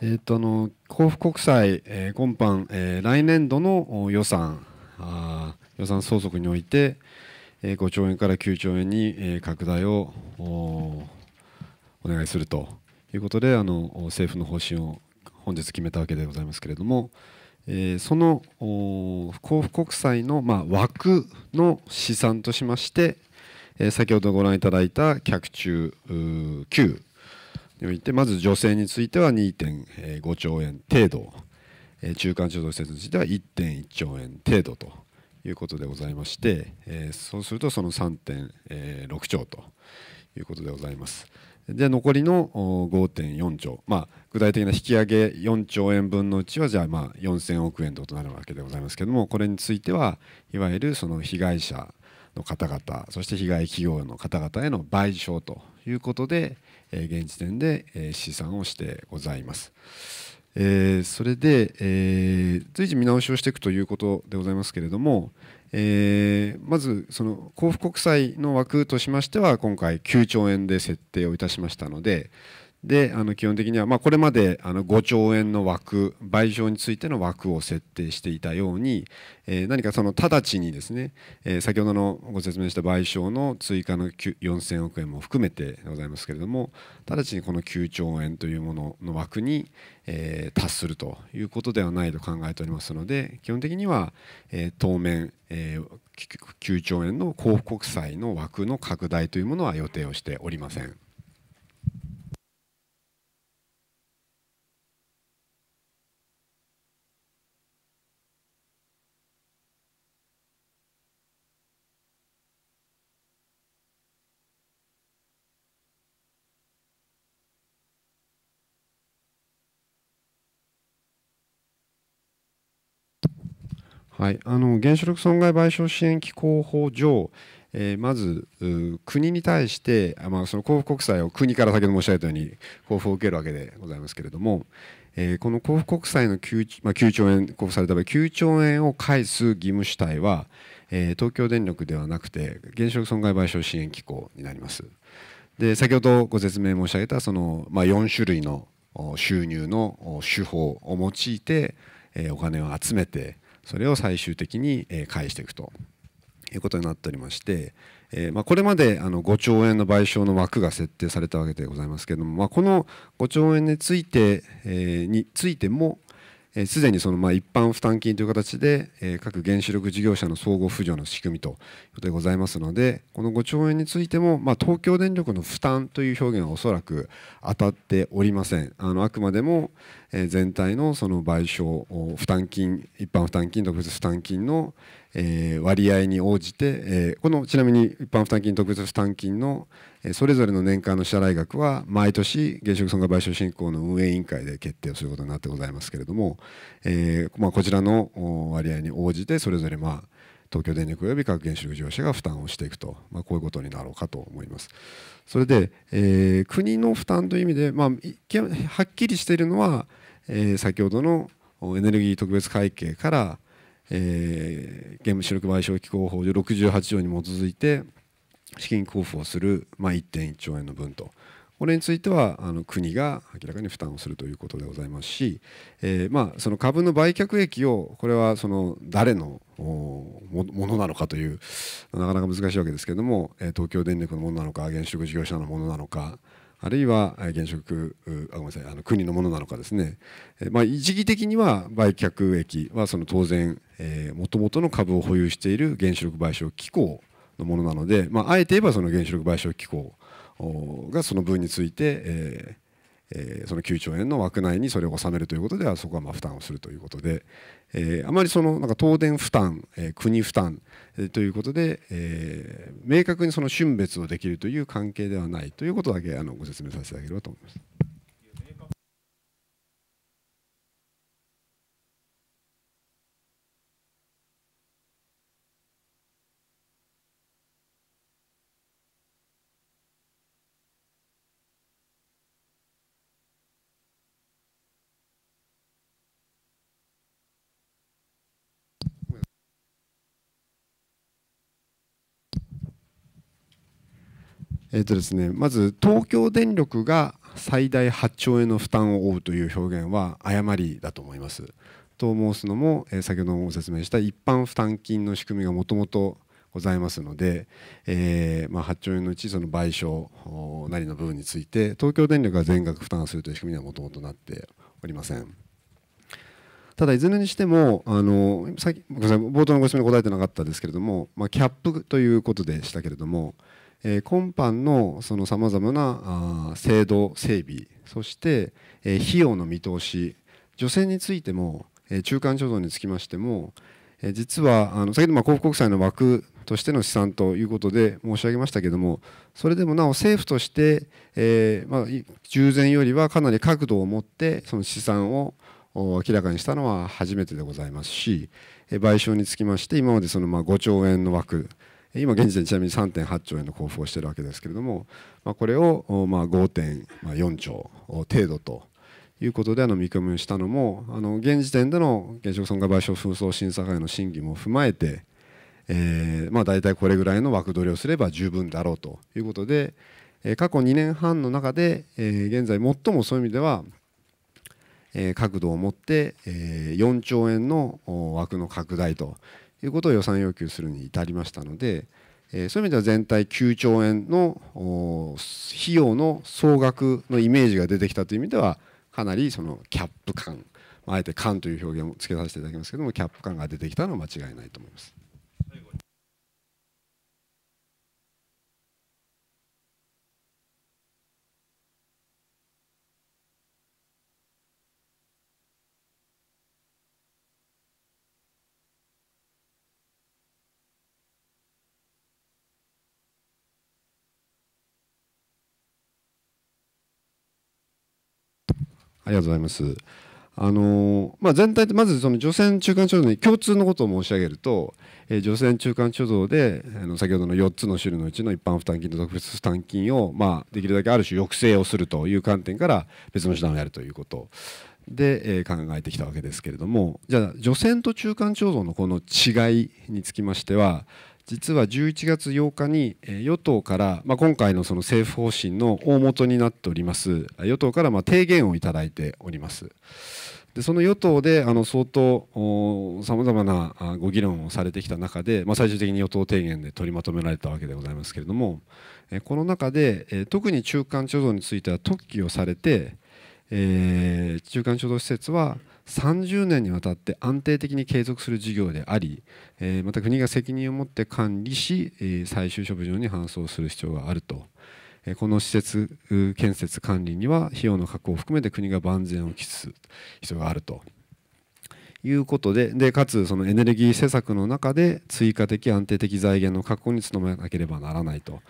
[SPEAKER 6] えー、っとあの甲府国際、えー、今般、えー、来年度の予算あ予算相続において、えー、5兆円から9兆円に、えー、拡大をお願いするということであの政府の方針を本日決めたわけでございますけれども、えー、その交付国債の、まあ、枠の試算としまして、えー、先ほどご覧いただいた客中9においてまず女性については2.5兆円程度中間貯蔵施設については1.1兆円程度ということでございまして、そうするとその3.6兆ということでございます。で残りの5.4兆、まあ、具体的な引き上げ4兆円分のうちはじゃあまあ4000億円となるわけでございますけどもこれについてはいわゆるその被害者の方々そして被害企業の方々への賠償ということで、え現時点で、え試算をしてございます。えそれで、え随時見直しをしていくということでございますけれども、えまずその交付国債の枠としましては今回9兆円で設定をいたしましたので、であの基本的には、まあ、これまであの5兆円の枠賠償についての枠を設定していたように、えー、何かその直ちにですね、えー、先ほどのご説明した賠償の追加の4000億円も含めてございますけれども直ちにこの9兆円というものの枠に、えー、達するということではないと考えておりますので基本的には、え当面、え9兆円の交付国債の枠の拡大というものは予定をしておりません。はい、あの原子力損害賠償支援機構法上、えー、まず国に対して、まあ、その交付国債を国から先ほど申し上げたように交付を受けるわけでございますけれども、えー、この交付国債の 9,、まあ、9兆円交付された場合9兆円を返す義務主体は、えー、東京電力ではなくて原子力損害賠償支援機構になります。で先ほどご説明申し上げたその、まあ、4種類の収入の手法を用いてお金を集めてそれを最終的に返していくということになっておりまして、えまこれまであの5兆円の賠償の枠が設定されたわけでございますけれども、まこの5兆円について、えについてもすでにそのま一般負担金という形で、え各原子力事業者の総合扶助の仕組みということでございますのでこの5兆円についても、ま東京電力の負担という表現はおそらく当たっておりませんあのあくまでも、え全体のその賠償負担金一般負担金特別負担金の、え割合に応じて、えこのちなみに一般負担金特別負担金の、それぞれの年間の支払額は毎年原子力損害賠償振興の運営委員会で決定をすることになってございますけれども、えー、まあ、こちらの割合に応じてそれぞれまあ東京電力及び各原子力事業者が負担をしていくと、まあ、こういうことになろうかと思います。それで、えー、国の負担という意味で、まあ、はっきりしているのは、えー、先ほどのエネルギー特別会計から、えー、原子力賠償機構法上68条に基づいて資金交付をする、まあ、1.1兆円の分と。これについてはあの国が明らかに負担をするということでございますし、えー、まあ、その株の売却益をこれはその誰のものなのかというなかなか難しいわけですけれども、え東京電力のものなのか原子力事業者のものなのかあるいは現職あごめんなさいあの国のものなのかですね、えまあ、一義的には売却益はその当然もともとの株を保有している原子力賠償機構のものなので、まあ、あえて言えばその原子力賠償機構がその分について、えーえー、その9兆円の枠内にそれを納めるということではそこはま負担をするということで、えー、あまりそのなんか東電負担、えー、国負担、えということで、え明確にその春別をできるという関係ではないということだけあのご説明させていただければと思います。えーとですね、まず東京電力が最大8兆円の負担を負うという表現は誤りだと思います。と申すのも、えー、先ほども説明した一般負担金の仕組みがもともとございますので、えー、まあ、8兆円のうちその賠償なりの部分について東京電力が全額負担するという仕組みにはもともとなっておりません。ただいずれにしてもあの冒頭のご質問に答えてなかったですけれども、まあ、キャップということでしたけれども、え今般のさまざまな制度整備そして、え費用の見通し女性についても、え中間貯蔵につきましても、え実はあの先ほどまあ国債の枠としての試算ということで申し上げましたけどもそれでもなお政府として、えまあ、従前よりはかなり角度を持ってその試算を明らかにしたのは初めてでございますし賠償につきまして今までその5兆円の枠今現時点ちなみに3.8兆円の交付をしているわけですけれども、まあ、これをまあ5.4兆程度ということであの見込みをしたのもあの現時点での原子力損害賠償紛争審査会の審議も踏まえて、えーまあ、大体これぐらいの枠取りをすれば十分だろうということで、過去2年半の中で、現在最もそういう意味では、角度を持って、4兆円の枠の拡大ということを予算要求するに至りましたので、えそういう意味では全体9兆円の費用の総額のイメージが出てきたという意味ではかなりそのキャップ感あえて「感」という表現をつけさせていただきますけどもキャップ感が出てきたのは間違いないと思います。りがとうございます。あのまあ、全体でまずその除染中間貯蔵に共通のことを申し上げると、えー、除染中間貯蔵であの先ほどの4つの種類のうちの一般負担金と特別負担金を、まあ、できるだけある種抑制をするという観点から別の手段をやるということで、えー、考えてきたわけですけれどもじゃあ除染と中間貯蔵のこの違いにつきましては実は11月8日に与党から、まあ、今回のその政府方針の大元になっております与党からま提言をいただいております。でその与党であの相当さまざまなご議論をされてきた中で、まあ、最終的に与党提言で取りまとめられたわけでございますけれどもこの中で特に中間貯蔵については特記をされて、えー、中間貯蔵施設は30年にわたって安定的に継続する事業であり、えまた国が責任を持って管理し、え最終処分場に搬送する必要があると。この施設建設管理には費用の確保を含めて国が万全を期す必要があるということででかつそのエネルギー施策の中で追加的安定的財源の確保に努めなければならないと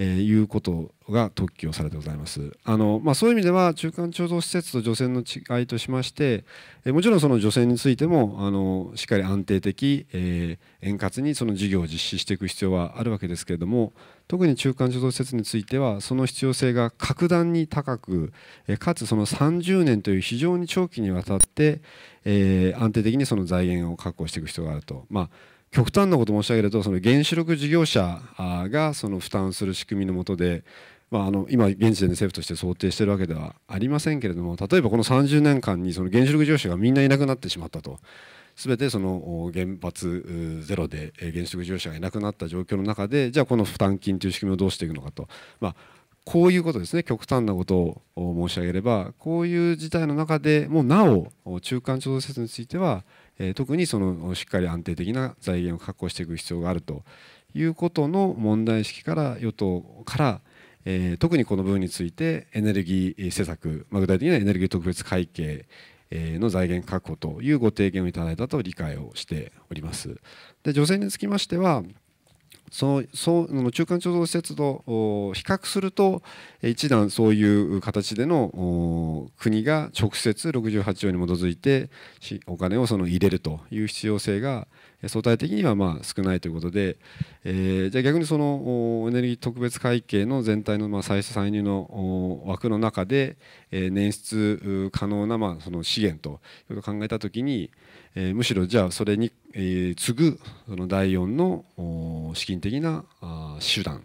[SPEAKER 6] えー、いうことが特許をされてございますあの、まあ、そういう意味では中間貯蔵施設と除染の違いとしまして、えー、もちろんその除染についてもあのしっかり安定的、えー、円滑にその事業を実施していく必要はあるわけですけれども特に中間貯蔵施設についてはその必要性が格段に高く、えかつその30年という非常に長期にわたって、え安定的にその財源を確保していく必要があると。まあ極端なことを申し上げるとその原子力事業者がその負担する仕組みのもとで、まあ、あの今現時点で政府として想定しているわけではありませんけれども例えばこの30年間にその原子力事業者がみんないなくなってしまったと。全てその原発ゼロで原子力事業者がいなくなった状況の中でじゃあこの負担金という仕組みをどうしていくのかと、まあ、こういうことですね極端なことを申し上げればこういう事態の中でもなお中間貯蔵施設についてはえ特にそのしっかり安定的な財源を確保していく必要があるということの問題意識から与党から、え特にこの分についてエネルギー施策、ま具体的にはエネルギー特別会計の財源確保というご提言をいただいたと理解をしております。で女性につきましてはそのその中間貯蔵施設と比較すると一段そういう形での国が直接68条に基づいてお金をその入れるという必要性が相対的にはまあ少ないということで、えー、じゃあ逆にそのエネルギー特別会計の全体のまあ歳出歳入の枠の中で、え捻出可能なまあその資源ということを考えたときに、えー、むしろじゃあそれに、えー、次ぐその第4の資金的な手段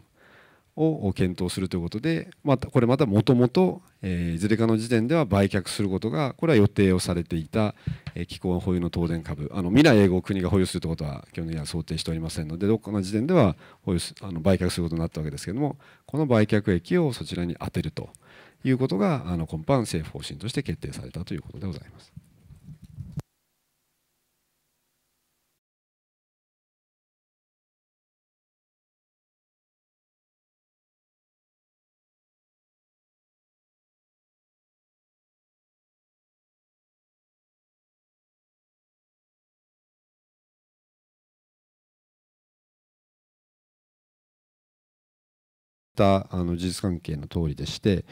[SPEAKER 6] を検討するということで、またこれまたもともといずれかの時点では売却することが、これは予定をされていた、え気候保有の東電株、あの未来永劫国が保有するということは、基本的には想定しておりませんので、どこかの時点では保有あの売却することになったわけですけれども、この売却益をそちらに充てるということが、あの今般、政府方針として決定された
[SPEAKER 2] ということでございます。
[SPEAKER 1] たあの事実関係の通りでして、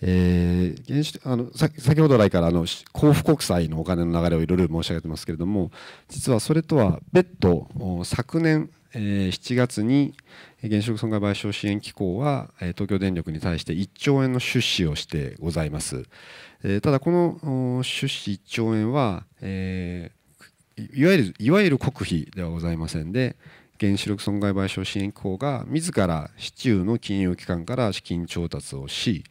[SPEAKER 1] えー、あの先ほど来からあの
[SPEAKER 6] 交付国債のお金の流れをいろいろ申し上げてますけれども実はそれとは別途昨年7月に原子力損害賠償支援機構は東京電力に対して1兆円の出資をしてございますただこの出資1兆円は、えー、いわゆるいわゆる国費ではございませんで原子力損害賠償支援機構が自ら市中の金融機関から資金調達をし、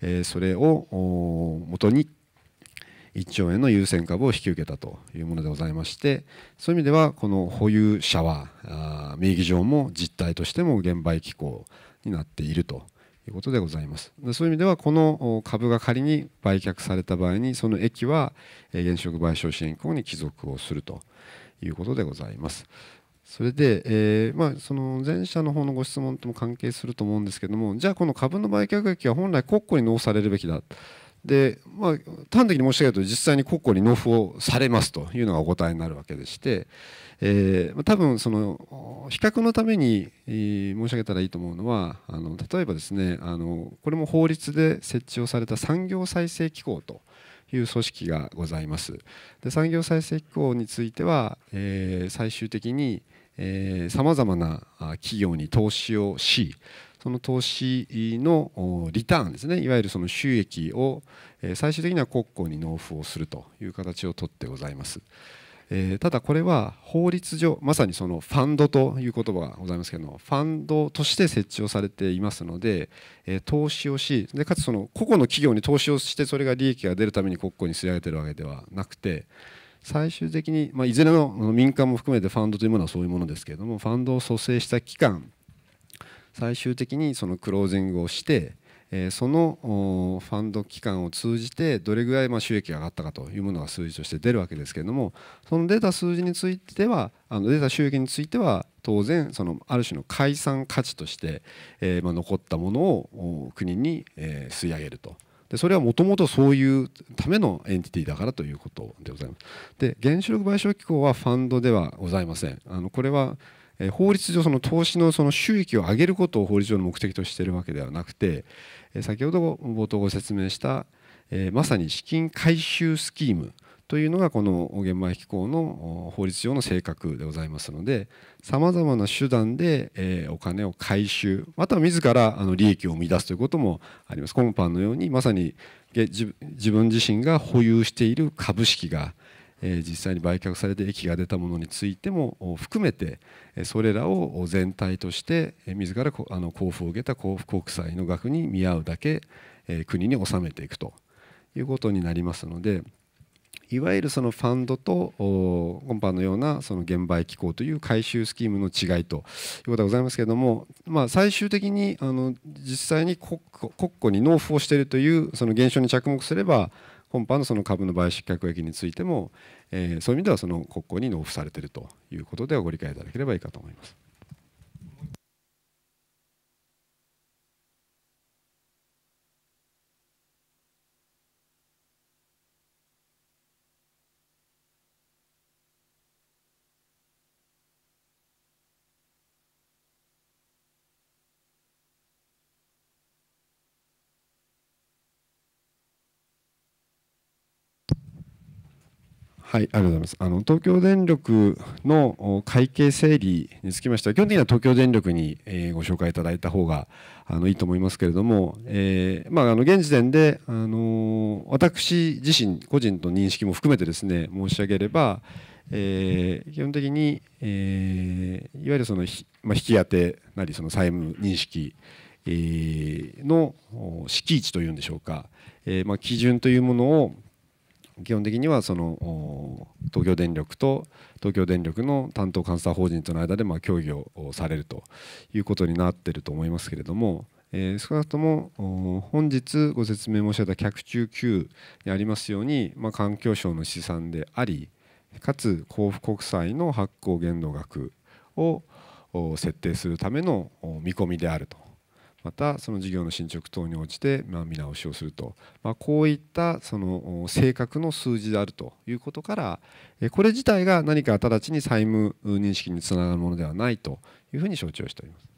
[SPEAKER 6] えそれをもとに1兆円の優先株を引き受けたというものでございましてそういう意味ではこの保有者は名義上も実態としても現売機構になっているということでございますそういう意味ではこの株が仮に売却された場合にその益は原子力賠償支援機構に帰属をするということでございます。それで、えー、まあ、その前者の方のご質問とも関係すると思うんですけどもじゃあこの株の売却益は本来国庫に納付されるべきだで、まあ、端的に申し上げると実際に国庫に納付をされますというのがお答えになるわけでして、えー、多分その比較のために申し上げたらいいと思うのはあの例えばですねあのこれも法律で設置をされた産業再生機構と。いう組織がございますで産業再生機構については、えー、最終的に、さまざまな企業に投資をしその投資のリターンですねいわゆるその収益を最終的には国庫に納付をするという形をとってございます。ただこれは法律上まさにそのファンドという言葉がございますけどもファンドとして設置をされていますので、投資をしでかつその個々の企業に投資をしてそれが利益が出るために国庫に据え上げてるわけではなくて最終的に、まあ、いずれの民間も含めてファンドというものはそういうものですけれどもファンドを蘇生した期間最終的にそのクロージングをして、えそのファンド期間を通じてどれぐらいま収益が上がったかというものが数字として出るわけですけれどもその出た数字についてはあの出た収益については当然そのある種の解散価値として、えま残ったものを国に、え吸い上げると。でそれはもともとそういうためのエンティティだからということでございますで原子力賠償機構はファンドではございませんあのこれは法律上その投資のその収益を上げることを法律上の目的としているわけではなくて先ほど冒頭ご説明したまさに資金回収スキームというのがこの現場飛行の法律上の性格でございますのでさまざまな手段でお金を回収または自ら利益を生み出すということもあります。今般のようにまさに自分自身が保有している株式が実際に売却されて益が出たものについても含めてそれらを全体として自ら交付を受けた交付国債の額に見合うだけ国に納めていくということになりますのでいわゆるそのファンドと今般のようなその現売機構という回収スキームの違いということでございますけれども、まあ、最終的にあの実際に国庫に納付をしているというその現象に着目すれば今般のその株の売出客益についても、えー、そういう意味ではその国庫に納付されているということでご理解いただければいいかと思います。はい、ありがとうございます。あの東京電力の会計整理につきましては、基本的には東京電力に、えご紹介いただいた方があのいいと思いますけれども、えー、まあ、あの現時点で、あの私自身個人の認識も含めてですね申し上げれば、えー、基本的に、えー、いわゆるその、まあ、引き当てなりその債務認識、えの敷地というんでしょうか、えまあ、基準というものを基本的にはその東京電力と東京電力の担当監査法人との間でま協議をされるということになっていると思いますけれども、えー、少なくとも本日ご説明申し上げた客中9にありますように、まあ、環境省の試算でありかつ交付国債の発行限度額を設定するための見込みであるとまたその事業の進捗等に応じてま見直しをすると、まあ、こういったその正確の数字であるということからこれ自体が何か直ちに債務認識につながるものではないというふうに承知をしております。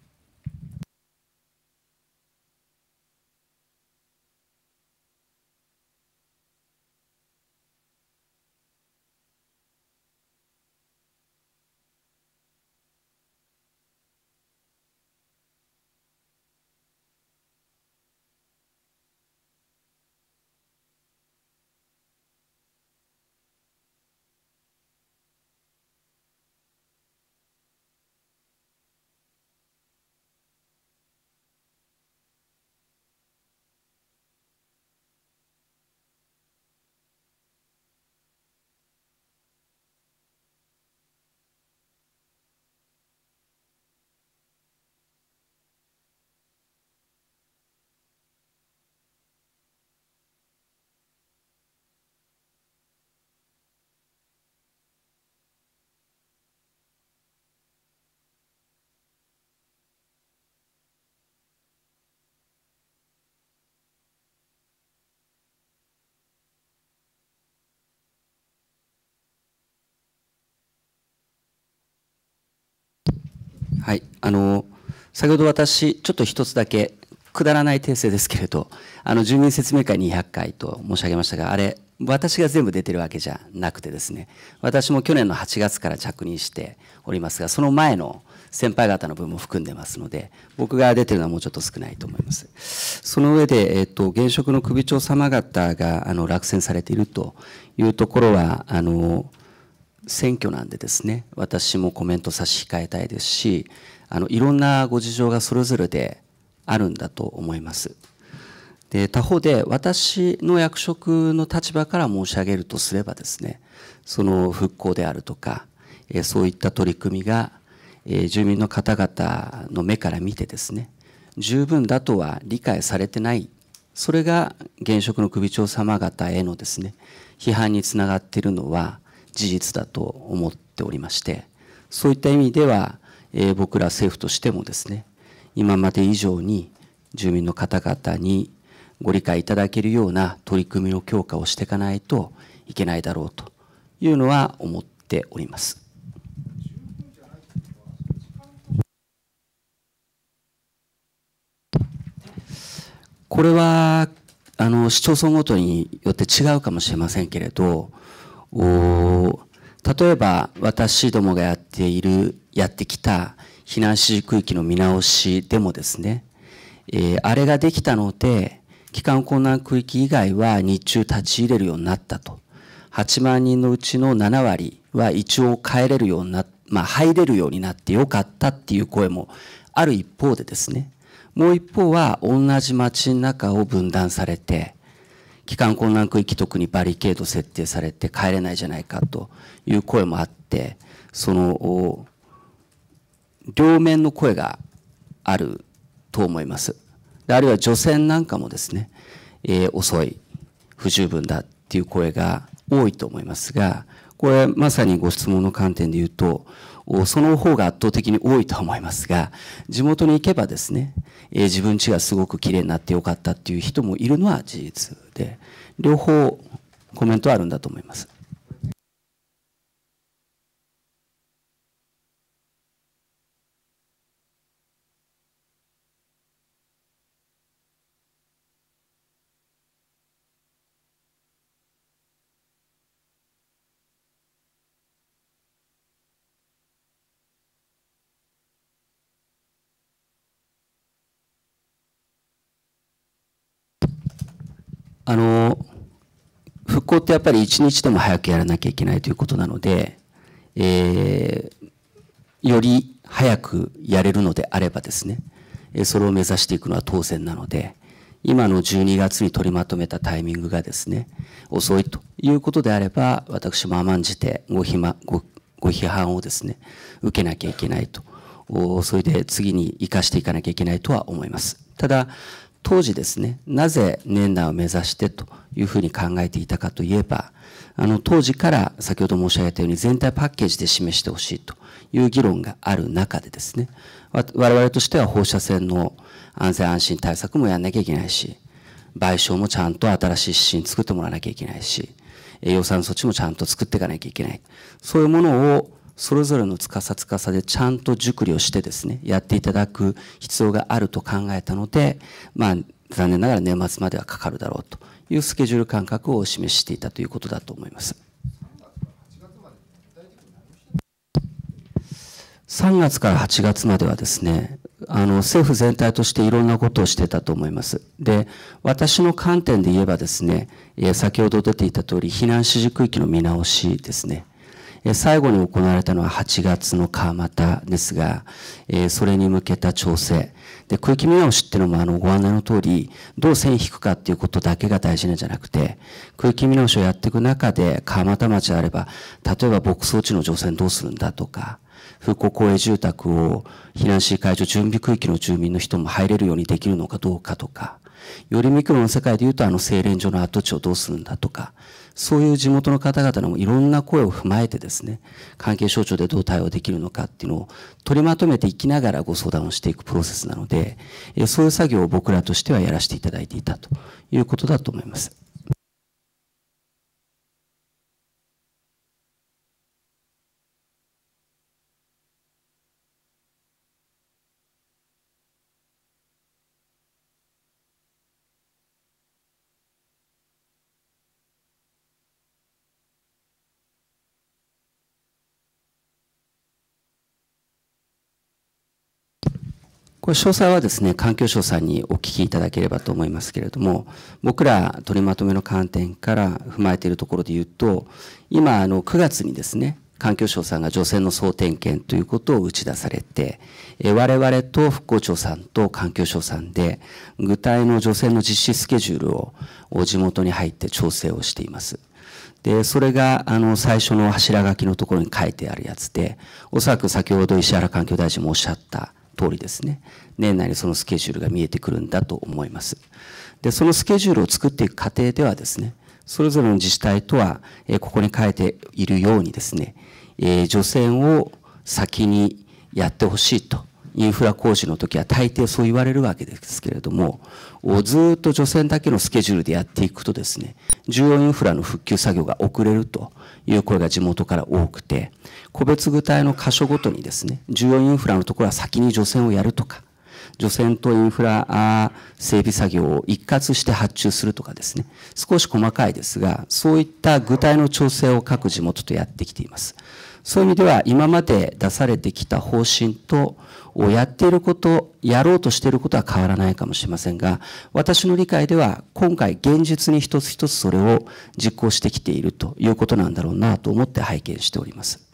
[SPEAKER 1] はい、あの先ほど私、ちょっと一つだけ、くだらない訂正ですけれど、あの住民説明会200回と申し上げましたが、あれ、私が全部出てるわけじゃなくてですね、私も去年の8月から着任しておりますが、その前の先輩方の分も含んでますので、僕が出てるのはもうちょっと少ないと思います。その上で、えっと、現職の首長様方があの落選されているというところは、あの、選挙なんでですね私もコメント差し控えたいですしあのいろんなご事情がそれぞれであるんだと思います。で他方で私の役職の立場から申し上げるとすればですねその復興であるとかそういった取り組みが住民の方々の目から見てですね十分だとは理解されてないそれが現職の首長様方へのですね批判につながっているのは事実だと思っておりましてそういった意味では、えー、僕ら政府としてもですね今まで以上に住民の方々にご理解いただけるような取り組みの強化をしていかないといけないだろうというのは思っております。これはあの市町村ごとによって違うかもしれませんけれどお例えば私どもがやっているやってきた避難指示区域の見直しでもですね、えー、あれができたので帰還困難区域以外は日中立ち入れるようになったと8万人のうちの7割は一応帰れるようになまあ、入れるようになってよかったっていう声もある一方でですねもう一方は同じ街の中を分断されて帰還困難区域特にバリケード設定されて帰れないじゃないかという声もあってその両面の声があると思いますあるいは除染なんかもですね、えー、遅い不十分だっていう声が多いと思いますがこれまさにご質問の観点で言うとその方が圧倒的に多いとは思いますが、地元に行けばですね、えー、自分家がすごく綺麗になってよかったっていう人もいるのは事実で、両方コメントあるんだと思います。あの、復興ってやっぱり一日でも早くやらなきゃいけないということなので、えー、より早くやれるのであればですね、それを目指していくのは当然なので、今の12月に取りまとめたタイミングがですね、遅いということであれば、私も甘んじてごひ、ま、ごご批判をですね、受けなきゃいけないと。それで次に生かしていかなきゃいけないとは思います。ただ、当時ですね、なぜ年内を目指してというふうに考えていたかといえば、あの、当時から先ほど申し上げたように全体パッケージで示してほしいという議論がある中でですね、我々としては放射線の安全安心対策もやんなきゃいけないし、賠償もちゃんと新しい指針作ってもらわなきゃいけないし、予算措置もちゃんと作っていかなきゃいけない。そういうものをそれぞれのつかさつかさでちゃんと熟慮してですね、やっていただく必要があると考えたので、まあ、残念ながら年末まではかかるだろうというスケジュール感覚をお示ししていたということだと思います。3月から8月まではですね、あの、政府全体としていろんなことをしてたと思います。で、私の観点で言えばですね、先ほど出ていた通り、避難指示区域の見直しですね。最後に行われたのは8月の川又ですが、それに向けた調整。で、区域見直しっていうのもあのご案内の通り、どう線引くかっていうことだけが大事なんじゃなくて、区域見直しをやっていく中で、川又町であれば、例えば牧草地の除染どうするんだとか、復興公営住宅を避難指示解除準備区域の住民の人も入れるようにできるのかどうかとか、よりミクロの世界で言うとあの精錬所の跡地をどうするんだとか、そういう地元の方々のいろんな声を踏まえてですね、関係省庁でどう対応できるのかっていうのを取りまとめていきながらご相談をしていくプロセスなので、そういう作業を僕らとしてはやらせていただいていたということだと思います。これ詳細はですね、環境省さんにお聞きいただければと思いますけれども、僕ら取りまとめの観点から踏まえているところで言うと、今、あの、9月にですね、環境省さんが除染の総点検ということを打ち出されて、我々と復興庁さんと環境省さんで、具体の除染の実施スケジュールを地元に入って調整をしています。で、それが、あの、最初の柱書きのところに書いてあるやつで、おそらく先ほど石原環境大臣もおっしゃった、通りですね、年内にそのスケジュールが見えてくるんだと思います。で、そのスケジュールを作っていく過程ではですね、それぞれの自治体とは、えここに書いているようにですね、え除染を先にやってほしいと。インフラ工事の時は大抵そう言われるわけですけれども、ずっと除染だけのスケジュールでやっていくとですね、重要インフラの復旧作業が遅れるという声が地元から多くて、個別具体の箇所ごとにですね、重要インフラのところは先に除染をやるとか、除染とインフラ整備作業を一括して発注するとかですね、少し細かいですが、そういった具体の調整を各地元とやってきています。そういう意味では、今まで出されてきた方針と、やっていること、やろうとしていることは変わらないかもしれませんが、私の理解では、今回現実に一つ一つそれを実行してきているということなんだろうなと思って拝見しております。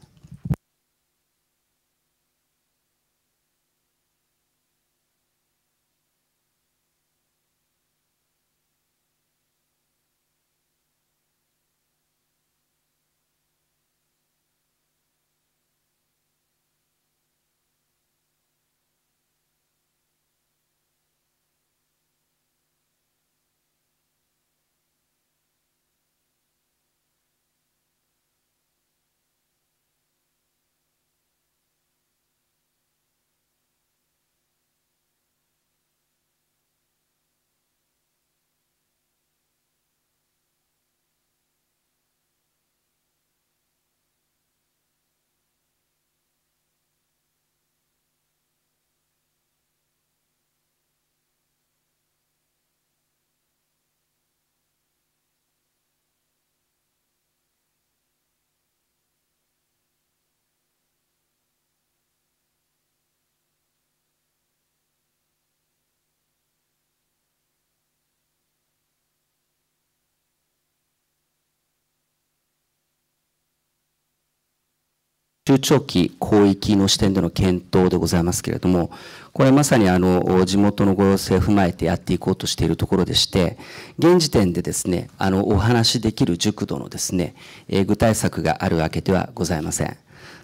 [SPEAKER 1] 中長期広域の視点での検討でございますけれども、これまさにあの地元のご要請を踏まえてやっていこうとしているところでして、現時点でですね、あのお話しできる熟度のですね、具体策があるわけではございません。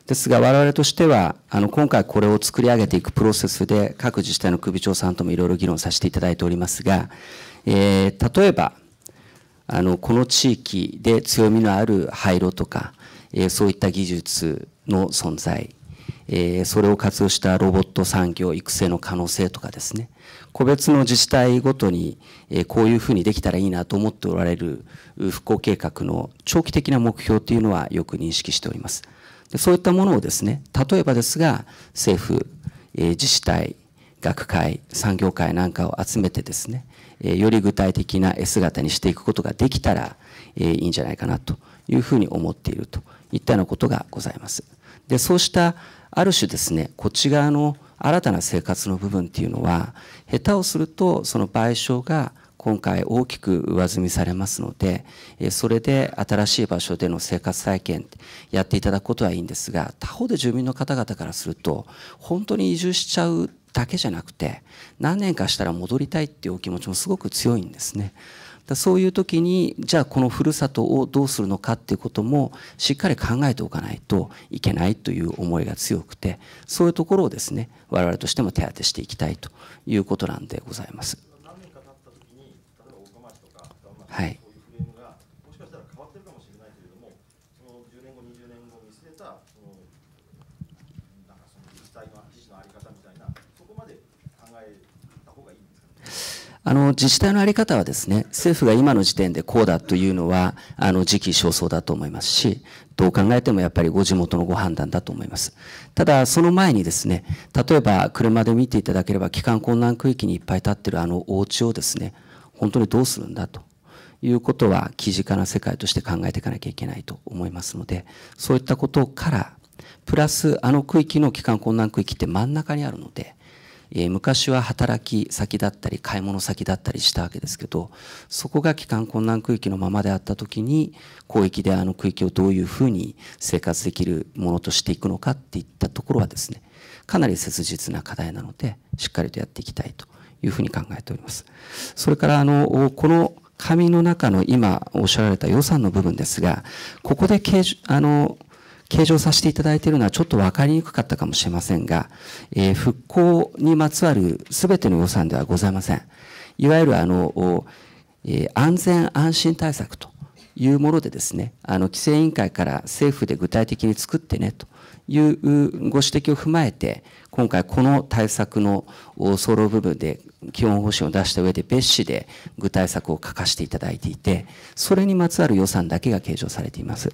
[SPEAKER 1] ですが、我々としては、あの、今回これを作り上げていくプロセスで、各自治体の首長さんともいろいろ議論させていただいておりますが、えー、例えば、あの、この地域で強みのある廃炉とか、えー、そういった技術の存在、えー、それを活用したロボット産業育成の可能性とかですね、個別の自治体ごとに、えー、こういうふうにできたらいいなと思っておられる復興計画の長期的な目標というのはよく認識しております。でそういったものをですね、例えばですが、政府、えー、自治体、学会、産業界なんかを集めてですね、えより具体的な姿にしていくことができたら、えいいんじゃないかなというふうに思っているといったようなことがございます。でそうしたある種ですねこっち側の新たな生活の部分っていうのは下手をするとその賠償が今回大きく上積みされますのでそれで新しい場所での生活再建やっていただくことはいいんですが他方で住民の方々からすると本当に移住しちゃうだけじゃなくて何年かしたら戻りたいっていうお気持ちもすごく強いんですね。だそういう時にじゃあこのふるさとをどうするのかっていうこともしっかり考えておかないといけないという思いが強くてそういうところをですね我々としても手当てしていきたいということなんでございます。はいあの、自治体のあり方はですね、政府が今の時点でこうだというのは、あの、時期尚早だと思いますし、どう考えてもやっぱりご地元のご判断だと思います。ただ、その前にですね、例えば車で見ていただければ、帰還困難区域にいっぱい立ってるあのお家をですね、本当にどうするんだと。いうことは、記事な世界として考えていかなきゃいけないと思いますので、そういったことから、プラスあの区域の帰還困難区域って真ん中にあるので、え昔は働き先だったり買い物先だったりしたわけですけどそこが帰還困難区域のままであった時に広域であの区域をどういうふうに生活できるものとしていくのかっていったところはですねかなり切実な課題なのでしっかりとやっていきたいというふうに考えております。それからあのこの紙の中の今おっしゃられた予算の部分ですがここであの計上させていただいているのはちょっと分かりにくかったかもしれませんが、えー、復興にまつわる全ての予算ではございません。いわゆるあの、えー、安全安心対策というものでですね、あの規制委員会から政府で具体的に作ってねというご指摘を踏まえて、今回この対策の総論部分で基本方針を出した上で別紙で具体策を書かせていただいていて、それにまつわる予算だけが計上されています。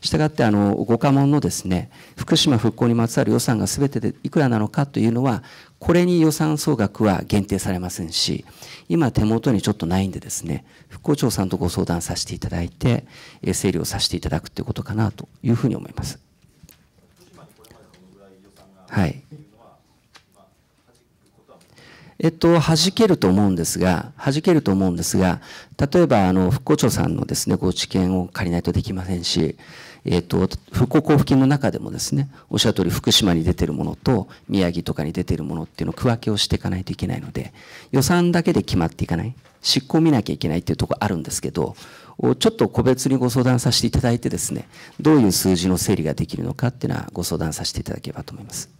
[SPEAKER 1] したがって、あの、ご家紋のですね、福島復興にまつわる予算が全てでいくらなのかというのは、これに予算総額は限定されませんし、今手元にちょっとないんでですね、復興庁さんとご相談させていただいて、整理をさせていただくということかなというふうに思います。はい。えっと、弾けると思うんですが、弾けると思うんですが、例えば、あの、復興庁さんのですね、ご知見を借りないとできませんし、えっと、復興交付金の中でもですね、おっしゃる通り福島に出てるものと、宮城とかに出てるものっていうのを区分けをしていかないといけないので、予算だけで決まっていかない、執行見なきゃいけないっていうところあるんですけど、ちょっと個別にご相談させていただいてですね、どういう数字の整理ができるのかっていうのはご相談させていただければと思います。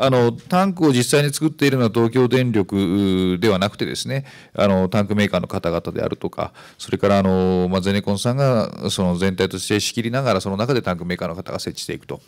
[SPEAKER 3] あのタンクを実際に作っているのは東京電力ではなくてですねあのタンクメーカーの方々であるとかそれからあの、まあ、ゼネコンさんがその全体として仕切りながらその中でタンクメーカーの方が設置していくと。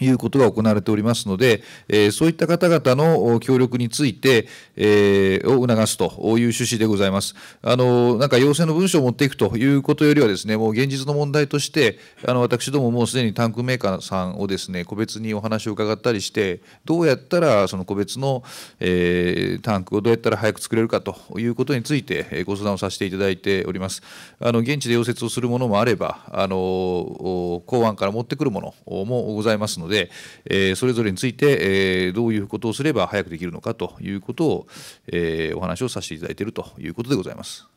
[SPEAKER 3] いうことが行われておりますので、えー、そういった方々の協力について、えー、を促すという趣旨でございます。あの、なんか要請の文書を持っていくということよりはですね、もう現実の問題として、あの、私どももうすでにタンクメーカーさんをですね、個別にお話を伺ったりして、どうやったらその個別の、えー、タンクをどうやったら早く作れるかということについて、ご相談をさせていただいております。あの、現地で溶接をするものもあれば、あの、港湾から持ってくるものもございますので、えー、それぞれについて、えー、どういうことをすれば早くできるのかということを、えー、お話をさせていただいているということでございます。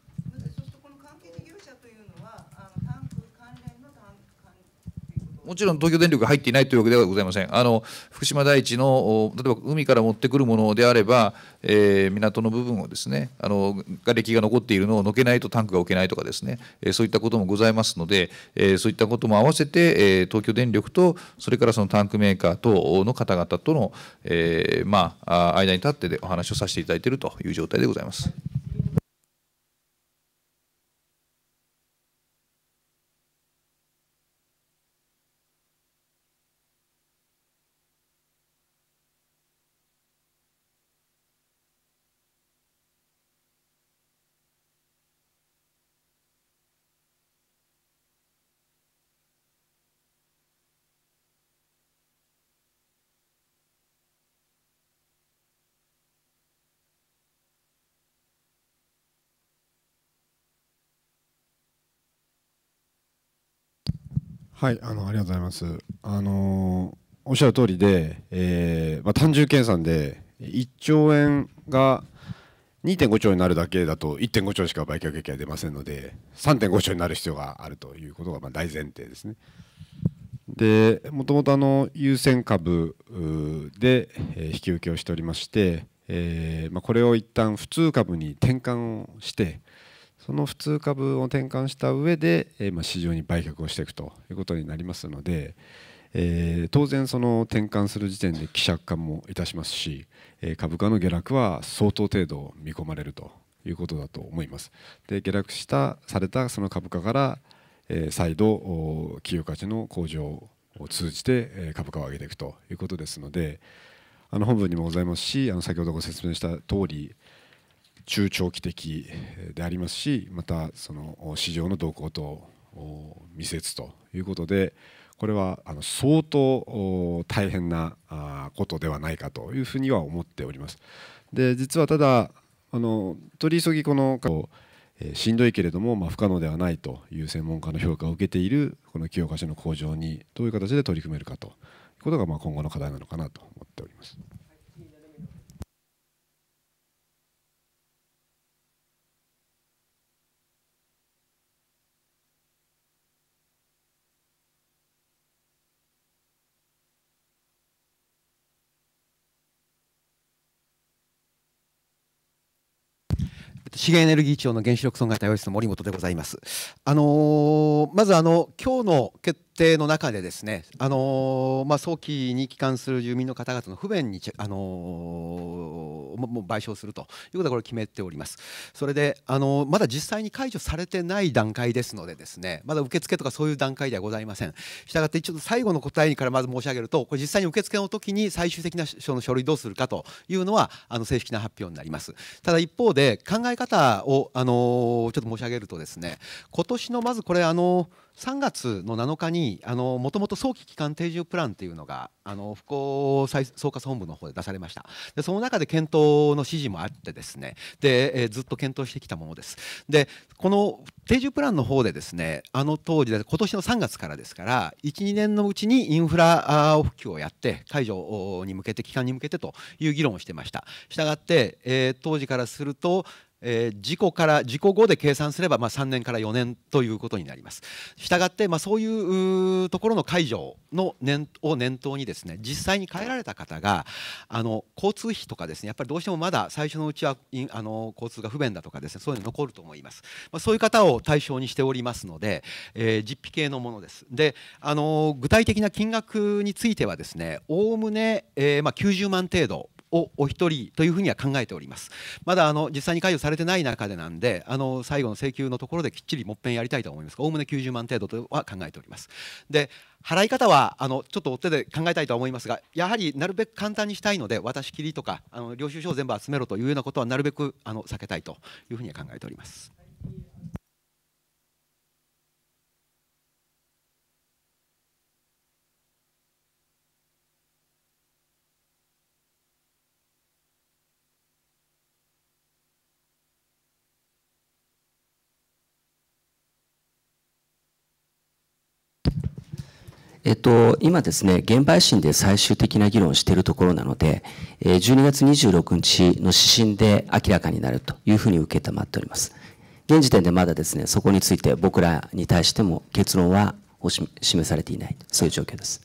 [SPEAKER 3] もちろん東京電力が入っていないというわけではございません。あの福島第一の例えば海から持ってくるものであれば、えー、港の部分をですねあの瓦礫が残っているのをのけないとタンクが置けないとかですね、えー、そういったこともございますので、えー、そういったことも合わせて、えー、東京電力とそれからそのタンクメーカー等の方々との、えー、まあ間に立ってでお話をさせていただいているという状態でございます。
[SPEAKER 6] はいあのありがとうございます。あのおっしゃる通りで、えー、まあ、単純計算で1兆円が2.5兆になるだけだと1.5兆しか売却益が出ませんので3.5兆になる必要があるということがま大前提ですね。でもともとあの優先株で引き受けをしておりまして、えー、まこれを一旦普通株に転換をして、その普通株を転換した上で、えま市場に売却をしていくということになりますので、え当然その転換する時点で希釈化もいたしますし、え株価の下落は相当程度見込まれるということだと思います。で下落したされたその株価から、え再度企業価値の向上を通じて株価を上げていくということですのであの本文にもございますしあの先ほどご説明した通り中長期的でありますしまたその市場の動向と密接ということでこれはあの相当大変なことではないかというふうには思っております。で実はただあの取り急ぎこのしんどいけれども、まあ、不可能ではないという専門家の評価を受けているこの清岡市の向上にどういう形で取り組めるかということが、まあ、今後の課題なのかなと思ってお
[SPEAKER 1] ります。
[SPEAKER 7] 資源エネルギー庁の原子力損害対応室の森本でございます。あのー、まずあの今日の決定の中でですね、あのー、まあ、早期に帰還する住民の方々の不便に、あのー、もう賠償するということはこれ決めております。それで、あのー、まだ実際に解除されてない段階ですのでですねまだ受付とかそういう段階ではございません。したがってちょっと最後の答えからまず申し上げるとこれ実際に受付の時に最終的なその書類どうするかというのはあの正式な発表になります。ただ一方で考え方を、あのちょっと申し上げるとですね今年のまずこれあのー3月の7日にもともと早期期間定住プランというのがあの復興再総括本部の方で出されましたでその中で検討の指示もあってですねで、えー、ずっと検討してきたものですでこの定住プランの方でですねあの当時で今年の3月からですから12年のうちにインフラ復旧をやって解除に向けて期間に向けてという議論をしてましたしたがって、えー、当時からするとえー、事故から事故後で計算すれば、まあ、3年から4年ということになります。したがって、まあ、そういうところの解除の念を念頭にですね実際に帰られた方があの交通費とかですねやっぱりどうしてもまだ最初のうちはあの交通が不便だとかですねそういうの残ると思います、まあ、そういう方を対象にしておりますので、えー、実費系のものですであの具体的な金額についてはですねおおむね、えーまあ、90万程度をお一人というふうには考えておりますまだあの実際に関与されてない中でなんであの最後の請求のところできっちりもっぺんやりたいと思いますがおおむね90万程度とは考えておりますで払い方はあのちょっとお手で考えたいと思いますがやはりなるべく簡単にしたいので私切りとかあの領収書を全部集めろというようなことはなるべくあの避けたいというふうには考えております。
[SPEAKER 1] えっと、今ですね、現場維新で最終的な議論をしているところなので、12月26日の指針で明らかになるというふうに受け止まっております。現時点でまだですね、そこについて僕らに対しても結論は示されていない、そういう状況です。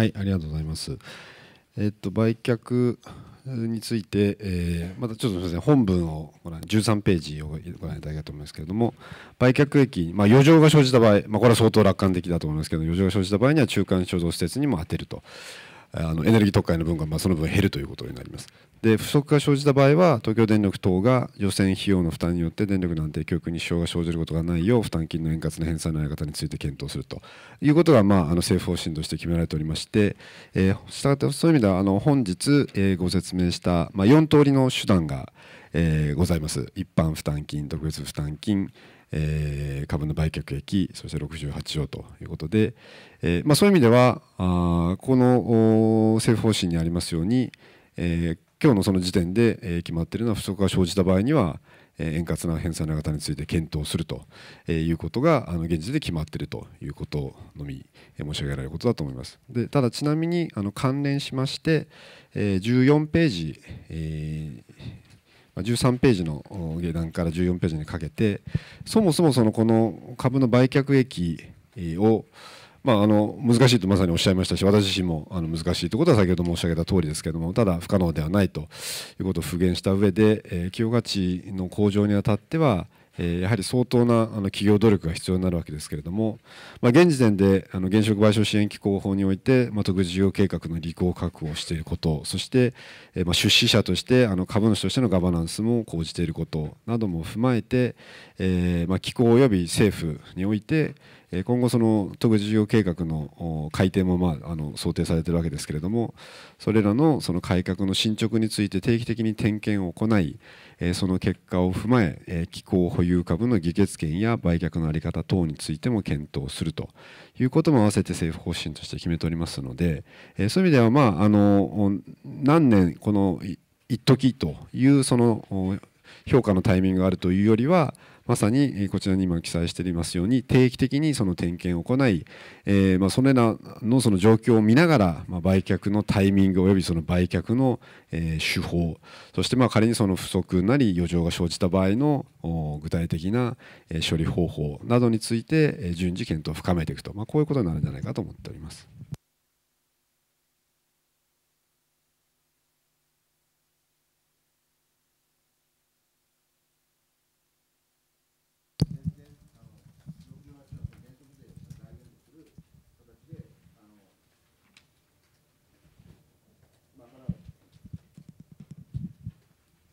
[SPEAKER 6] はい、ありがとうございます。えっと、売却について、えー、またちょっとすみません、本文をご覧、13ページをご覧いただきたいと思いますけれども、売却益、まあ、余剰が生じた場合、まあ、これは相当楽観的だと思いますけど、余剰が生じた場合には、中間貯蔵施設にも充てると。あのエネルギー特会の分がまあその分減るということになります。で不足が生じた場合は東京電力等が予選費用の負担によって電力の安定供給に支障が生じることがないよう負担金の円滑な返済のやり方について検討するということが、まあ、あの政府方針として決められておりまして、えー、したがってそういう意味ではあの本日、えー、ご説明した、まあ、4通りの手段が、えー、ございます。一般負担金特別負担金えー、株の売却益そして68兆ということで、えーまあ、そういう意味ではあこの政府方針にありますように、えー、今日のその時点で、えー、決まっているのは不足が生じた場合には、えー、円滑な返済の方について検討すると、いうことがあの現時点で決まっているということのみ、えー、申し上げられることだと思います。でただちなみにあの関連しまして、えー、14ページ、えー13ページの下段から14ページにかけてそもそもそのこの株の売却益をまあ、あの難しいとまさにおっしゃいましたし私自身もあの難しいということは先ほど申し上げた通りですけれどもただ不可能ではないということを復元した上で、えー、企業価値の向上にあたってはえやはり相当なあの企業努力が必要になるわけですけれども、ま現時点であの現職賠償支援機構法において、ま特別事業計画の履行を確保していることそして、えま出資者としてあの株主としてのガバナンスも講じていることなども踏まえて、えま機構及び政府において今後その特別事業計画の改定もまああの想定されているわけですけれどもそれらのその改革の進捗について定期的に点検を行いえその結果を踏まええ機構保有株の議決権や売却の在り方等についても検討するということも併せて政府方針として決めておりますので、えそういう意味では、まあ、あの何年この一時というその評価のタイミングがあるというよりは、まさにこちらに今記載していますように定期的にその点検を行い、えー、まあそれらのその状況を見ながら、まあ、売却のタイミングおよびその売却の、え手法そしてまあ仮にその不足なり余剰が生じた場合の具体的な処理方法などについて順次検討を深めていくと、まあ、こういうことになるんじゃないかと思っております。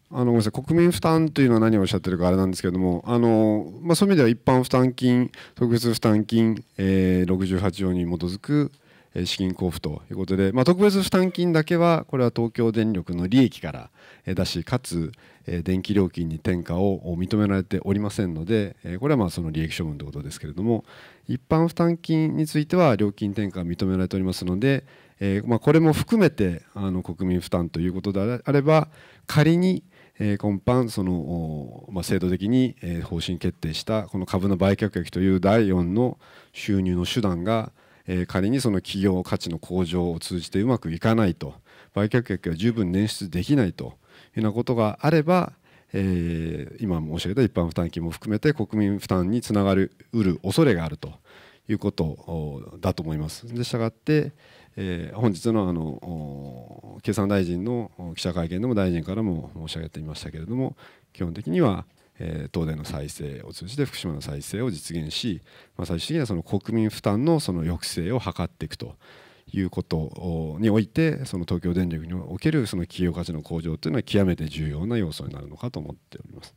[SPEAKER 6] あのごめんなさい国民負担というのは何をおっしゃってるかあれなんですけれどもあの、まあ、そういう意味では一般負担金特別負担金、えー、68条に基づく資金交付ということで、まあ、特別負担金だけはこれは東京電力の利益から出しかつ電気料金に転嫁を認められておりませんのでこれはまあその利益処分ということですけれども一般負担金については料金転嫁が認められておりますので、えまあ、これも含めてあの国民負担ということであれば仮に、え今般その、ま制度的に、方針決定したこの株の売却益という第4の収入の手段が、え仮にその企業価値の向上を通じてうまくいかないと売却益が十分捻出できないというようなことがあれば、え今申し上げた一般負担金も含めて国民負担につながるうる恐れがあるということだと思います。でしたがってえー、本日のあの経産大臣の記者会見でも大臣からも申し上げていましたけれども基本的には、えー、東電の再生を通じて福島の再生を実現し、まあ、最終的にはその国民負担のその抑制を図っていくと。いうことにおいてその東京電力におけるその企業価値の向上というのは極めて重要な要素になるのかと思っております。